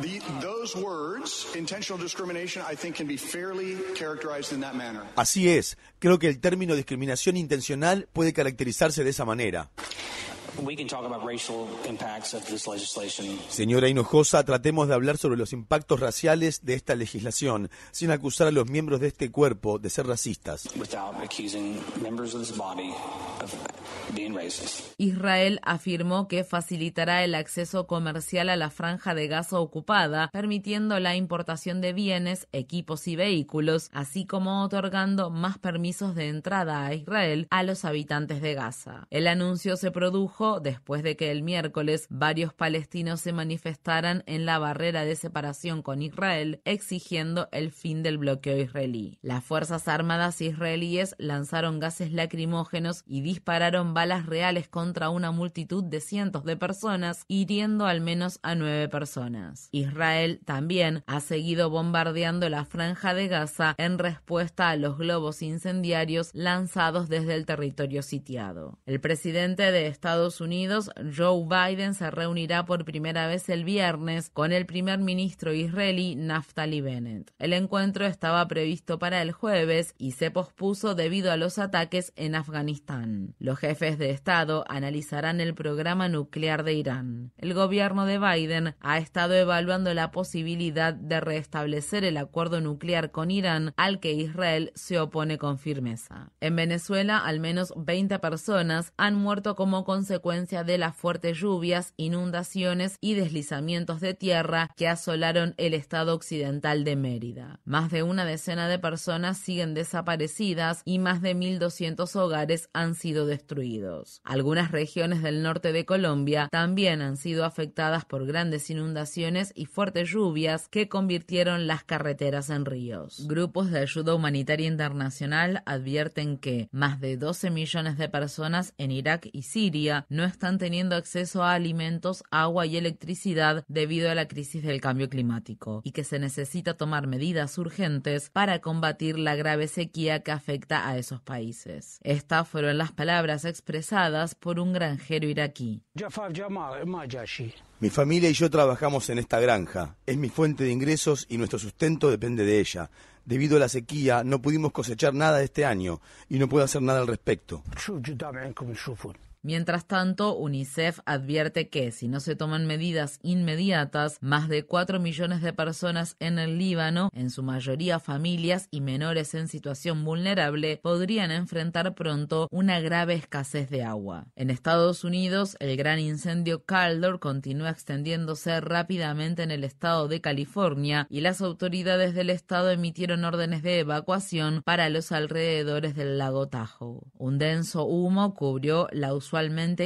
The, those words, intentional discrimination, I think can be fairly characterized in that manner. Así es, creo que el término discriminación intencional puede caracterizarse de esa manera. Señora Hinojosa, tratemos de hablar sobre los impactos raciales de esta legislación, sin acusar a los miembros de este cuerpo de ser racistas. Israel afirmó que facilitará el acceso comercial a la franja de Gaza ocupada, permitiendo la importación de bienes, equipos y vehículos, así como otorgando más permisos de entrada a Israel a los habitantes de Gaza. El anuncio se produjo después de que el miércoles varios palestinos se manifestaran en la barrera de separación con Israel exigiendo el fin del bloqueo israelí. Las Fuerzas Armadas israelíes lanzaron gases lacrimógenos y dispararon balas reales contra una multitud de cientos de personas, hiriendo al menos a nueve personas. Israel también ha seguido bombardeando la franja de Gaza en respuesta a los globos incendiarios lanzados desde el territorio sitiado. El presidente de Estados Unidos, Joe Biden se reunirá por primera vez el viernes con el primer ministro israelí Naftali Bennett. El encuentro estaba previsto para el jueves y se pospuso debido a los ataques en Afganistán. Los jefes de Estado analizarán el programa nuclear de Irán. El gobierno de Biden ha estado evaluando la posibilidad de restablecer el acuerdo nuclear con Irán al que Israel se opone con firmeza. En Venezuela, al menos 20 personas han muerto como consecuencia de las fuertes lluvias, inundaciones y deslizamientos de tierra que asolaron el estado occidental de Mérida. Más de una decena de personas siguen desaparecidas y más de 1.200 hogares han sido destruidos. Algunas regiones del norte de Colombia también han sido afectadas por grandes inundaciones y fuertes lluvias que convirtieron las carreteras en ríos. Grupos de ayuda humanitaria internacional advierten que más de 12 millones de personas en Irak y Siria no están teniendo acceso a alimentos, agua y electricidad debido a la crisis del cambio climático y que se necesita tomar medidas urgentes para combatir la grave sequía que afecta a esos países. Estas fueron las palabras expresadas por un granjero iraquí. Mi familia y yo trabajamos en esta granja. Es mi fuente de ingresos y nuestro sustento depende de ella. Debido a la sequía no pudimos cosechar nada este año y no puedo hacer nada al respecto. Mientras tanto, UNICEF advierte que si no se toman medidas inmediatas, más de 4 millones de personas en el Líbano, en su mayoría familias y menores en situación vulnerable, podrían enfrentar pronto una grave escasez de agua. En Estados Unidos, el gran incendio Caldor continúa extendiéndose rápidamente en el estado de California y las autoridades del estado emitieron órdenes de evacuación para los alrededores del lago Tahoe. Un denso humo cubrió la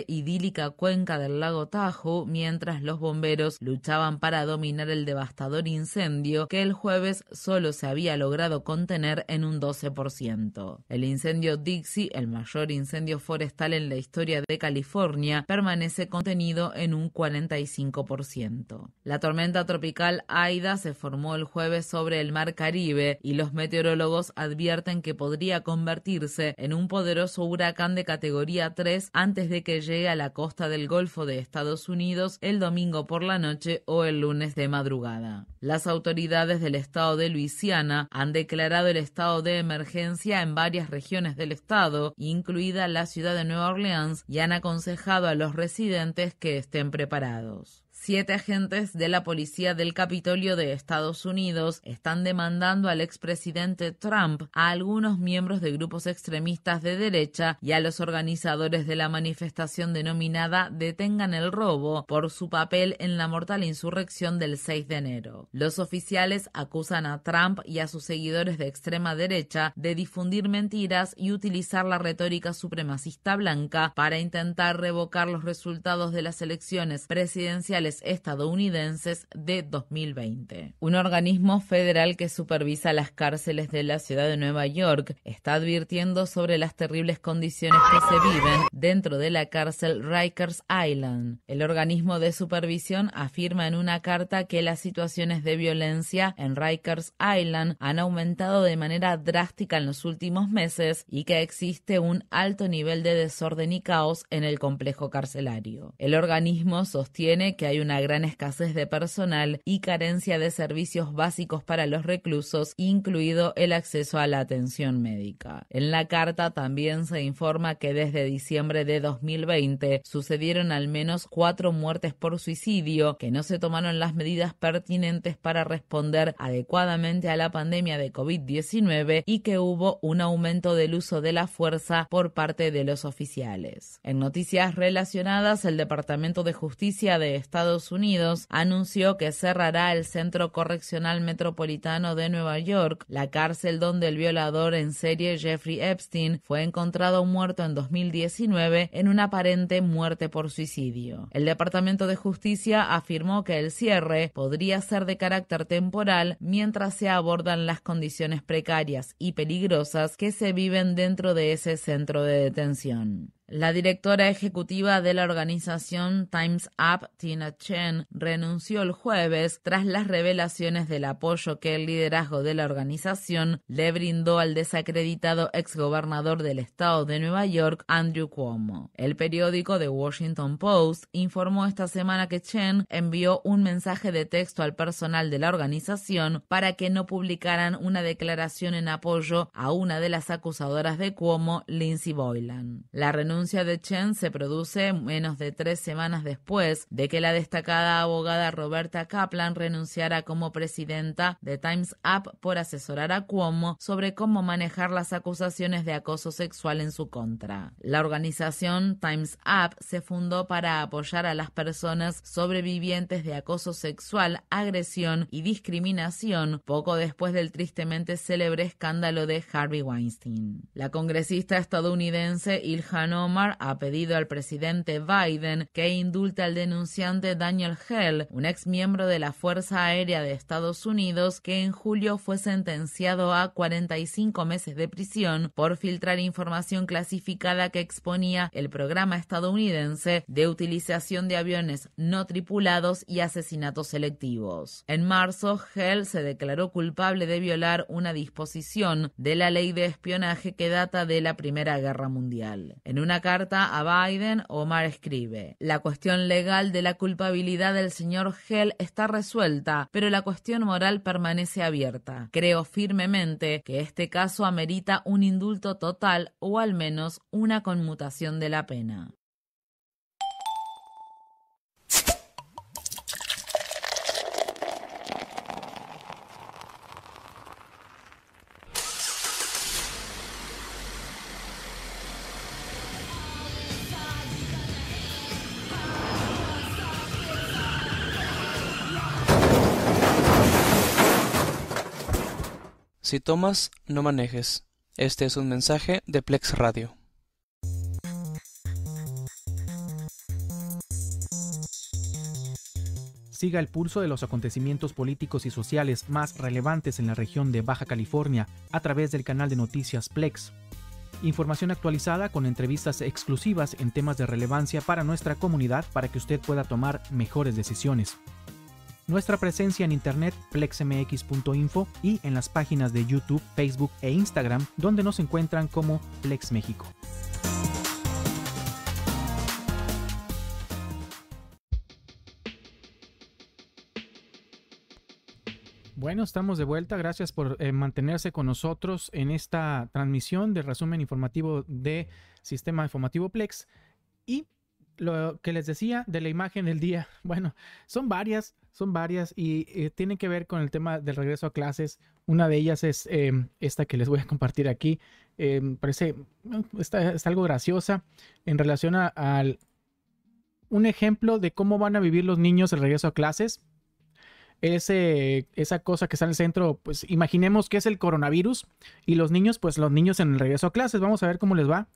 idílica cuenca del lago Tahoe, mientras los bomberos luchaban para dominar el devastador incendio que el jueves solo se había logrado contener en un 12%. El incendio Dixie, el mayor incendio forestal en la historia de California, permanece contenido en un 45%. La tormenta tropical Aida se formó el jueves sobre el mar Caribe y los meteorólogos advierten que podría convertirse en un poderoso huracán de categoría 3 antes de que llegue a la costa del Golfo de Estados Unidos el domingo por la noche o el lunes de madrugada. Las autoridades del estado de Luisiana han declarado el estado de emergencia en varias regiones del estado, incluida la ciudad de Nueva Orleans, y han aconsejado a los residentes que estén preparados. Siete agentes de la policía del Capitolio de Estados Unidos están demandando al expresidente Trump, a algunos miembros de grupos extremistas de derecha y a los organizadores de la manifestación denominada Detengan el robo por su papel en la mortal insurrección del 6 de enero. Los oficiales acusan a Trump y a sus seguidores de extrema derecha de difundir mentiras y utilizar la retórica supremacista blanca para intentar revocar los resultados de las elecciones presidenciales Estadounidenses de 2020. Un organismo federal que supervisa las cárceles de la ciudad de Nueva York está advirtiendo sobre las terribles condiciones que se viven dentro de la cárcel Rikers Island. El organismo de supervisión afirma en una carta que las situaciones de violencia en Rikers Island han aumentado de manera drástica en los últimos meses y que existe un alto nivel de desorden y caos en el complejo carcelario. El organismo sostiene que hay una a gran escasez de personal y carencia de servicios básicos para los reclusos, incluido el acceso a la atención médica. En la carta también se informa que desde diciembre de 2020 sucedieron al menos cuatro muertes por suicidio, que no se tomaron las medidas pertinentes para responder adecuadamente a la pandemia de COVID-19 y que hubo un aumento del uso de la fuerza por parte de los oficiales. En noticias relacionadas, el Departamento de Justicia de Estados Estados Unidos anunció que cerrará el Centro Correccional Metropolitano de Nueva York, la cárcel donde el violador en serie Jeffrey Epstein fue encontrado muerto en 2019 en una aparente muerte por suicidio. El Departamento de Justicia afirmó que el cierre podría ser de carácter temporal mientras se abordan las condiciones precarias y peligrosas que se viven dentro de ese centro de detención. La directora ejecutiva de la organización Times Up, Tina Chen, renunció el jueves tras las revelaciones del apoyo que el liderazgo de la organización le brindó al desacreditado exgobernador del estado de Nueva York, Andrew Cuomo. El periódico The Washington Post informó esta semana que Chen envió un mensaje de texto al personal de la organización para que no publicaran una declaración en apoyo a una de las acusadoras de Cuomo, Lindsay Boylan. La renuncia de Chen se produce menos de tres semanas después de que la destacada abogada Roberta Kaplan renunciara como presidenta de Times Up por asesorar a Cuomo sobre cómo manejar las acusaciones de acoso sexual en su contra. La organización Times Up se fundó para apoyar a las personas sobrevivientes de acoso sexual, agresión y discriminación poco después del tristemente célebre escándalo de Harvey Weinstein. La congresista estadounidense Ilhan Omar ha pedido al presidente Biden que indulte al denunciante Daniel Hell, un ex miembro de la Fuerza Aérea de Estados Unidos que en julio fue sentenciado a 45 meses de prisión por filtrar información clasificada que exponía el programa estadounidense de utilización de aviones no tripulados y asesinatos selectivos. En marzo, Hell se declaró culpable de violar una disposición de la ley de espionaje que data de la Primera Guerra Mundial. En una carta a Biden, Omar escribe, la cuestión legal de la culpabilidad del señor Hell está resuelta, pero la cuestión moral permanece abierta. Creo firmemente que este caso amerita un indulto total o al menos una conmutación de la pena. Si tomas, no manejes. Este es un mensaje de Plex Radio. Siga el pulso de los acontecimientos políticos y sociales más relevantes en la región de Baja California a través del canal de noticias Plex. Información actualizada con entrevistas exclusivas en temas de relevancia para nuestra comunidad para que usted pueda tomar mejores decisiones nuestra presencia en internet plexmx.info y en las páginas de YouTube, Facebook e Instagram, donde nos encuentran como Plex México. Bueno, estamos de vuelta. Gracias por eh, mantenerse con nosotros en esta transmisión de resumen informativo de Sistema Informativo Plex. Y lo que les decía de la imagen del día. Bueno, son varias, son varias y eh, tienen que ver con el tema del regreso a clases. Una de ellas es em, esta que les voy a compartir aquí. Em, parece, está, algo graciosa en relación a, un ejemplo de cómo van a vivir los niños el regreso a clases. Ese, esa cosa que está en el centro, pues imaginemos que es el coronavirus y los niños, pues los niños en el regreso a clases. Vamos a ver cómo les va.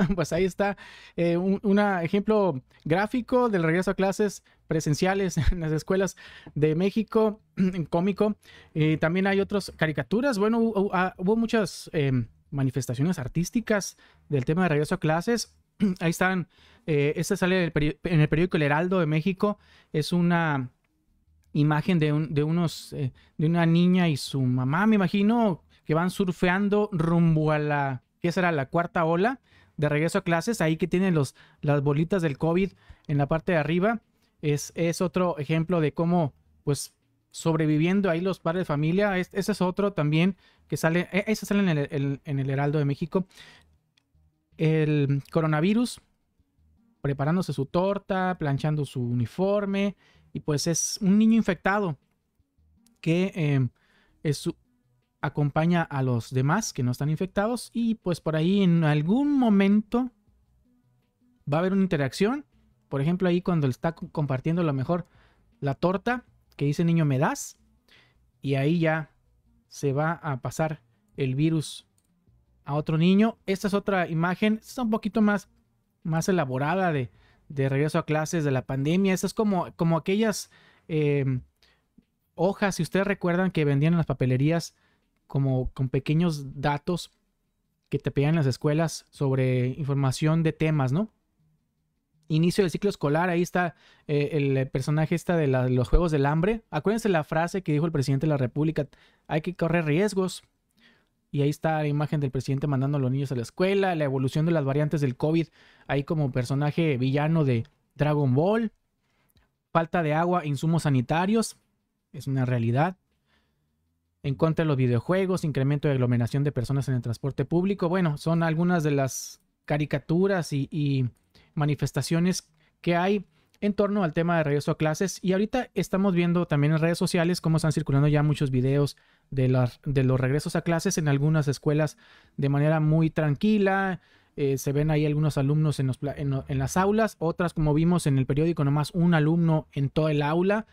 pues ahí está eh, un ejemplo gráfico del regreso a clases presenciales en las escuelas de México, cómico. también hay otras caricaturas. Bueno, ah, hubo, muchas em, manifestaciones artísticas del tema de regreso a clases. Ahí están, eh, Esta sale en el periódico El Heraldo de México. Es una imagen de, de eh, de una niña y su mamá, me imagino, que van surfeando rumbo a la, ¿qué será? La cuarta ola de regreso a clases, ahí que tienen los, las bolitas del COVID en la parte de arriba, es, es otro ejemplo de cómo, pues, sobreviviendo ahí los padres de familia, ese es otro también que sale, e, ese sale en el, Heraldo de México. El coronavirus, preparándose su torta, planchando su uniforme, y pues es un niño infectado que em, es es, acompaña a los demás que no están infectados y pues por ahí en algún momento va a haber una interacción. Por ejemplo, ahí cuando está compartiendo a lo mejor la torta que dice niño me das y ahí ya se va a pasar el virus a otro niño. Esta es otra imagen, es un poquito más, más elaborada de, regreso a clases de la pandemia. esas es como, como aquellas em, hojas, si ustedes recuerdan, que vendían en las papelerías como con pequeños datos que te pedían las escuelas sobre información de temas, ¿no? Inicio del ciclo escolar, ahí está eh, el personaje está de los Juegos del Hambre. Acuérdense la frase que dijo el presidente de la República, hay que correr riesgos. Y ahí está la imagen del presidente mandando a los niños a la escuela, la evolución de las variantes del COVID, ahí como personaje villano de Dragon Ball, falta de agua, insumos sanitarios, es una realidad en contra de los videojuegos, incremento de aglomeración de personas en el transporte público. Bueno, son algunas de las caricaturas y, manifestaciones que hay en torno al tema de regreso a clases. Y ahorita estamos viendo también en redes sociales cómo están circulando ya muchos videos de, de los regresos a clases en algunas escuelas de manera muy tranquila. Eh, se ven ahí algunos alumnos en, en las aulas, otras como vimos en el periódico, nomás un alumno en todo el aula.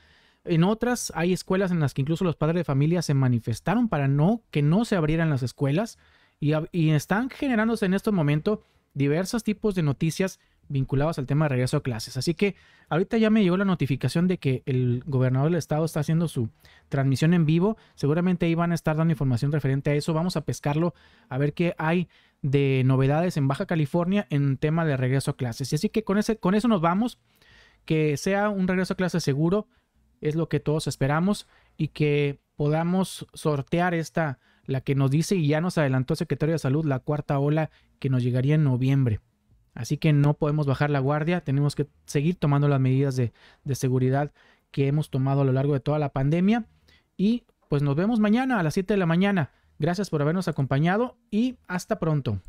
En otras hay escuelas en las que incluso los padres de familia se manifestaron para no que no se abrieran las escuelas y, están generándose en este momento diversos tipos de noticias vinculadas al tema de regreso a clases. Así que ahorita ya me llegó la notificación de que el gobernador del estado está haciendo su transmisión en vivo. Seguramente ahí van a estar dando información referente a eso. Vamos a pescarlo a ver qué hay de novedades en Baja California en tema de regreso a clases. Y así que con, ese, con eso nos vamos. Que sea un regreso a clases seguro, es lo que todos esperamos y que podamos sortear esta, la que nos dice y ya nos adelantó el secretario de salud, la cuarta ola que nos llegaría en noviembre. Así que no podemos bajar la guardia, tenemos que seguir tomando las medidas de, seguridad que hemos tomado a lo largo de toda la pandemia. Y pues nos vemos mañana a las 7 de la mañana. Gracias por habernos acompañado y hasta pronto.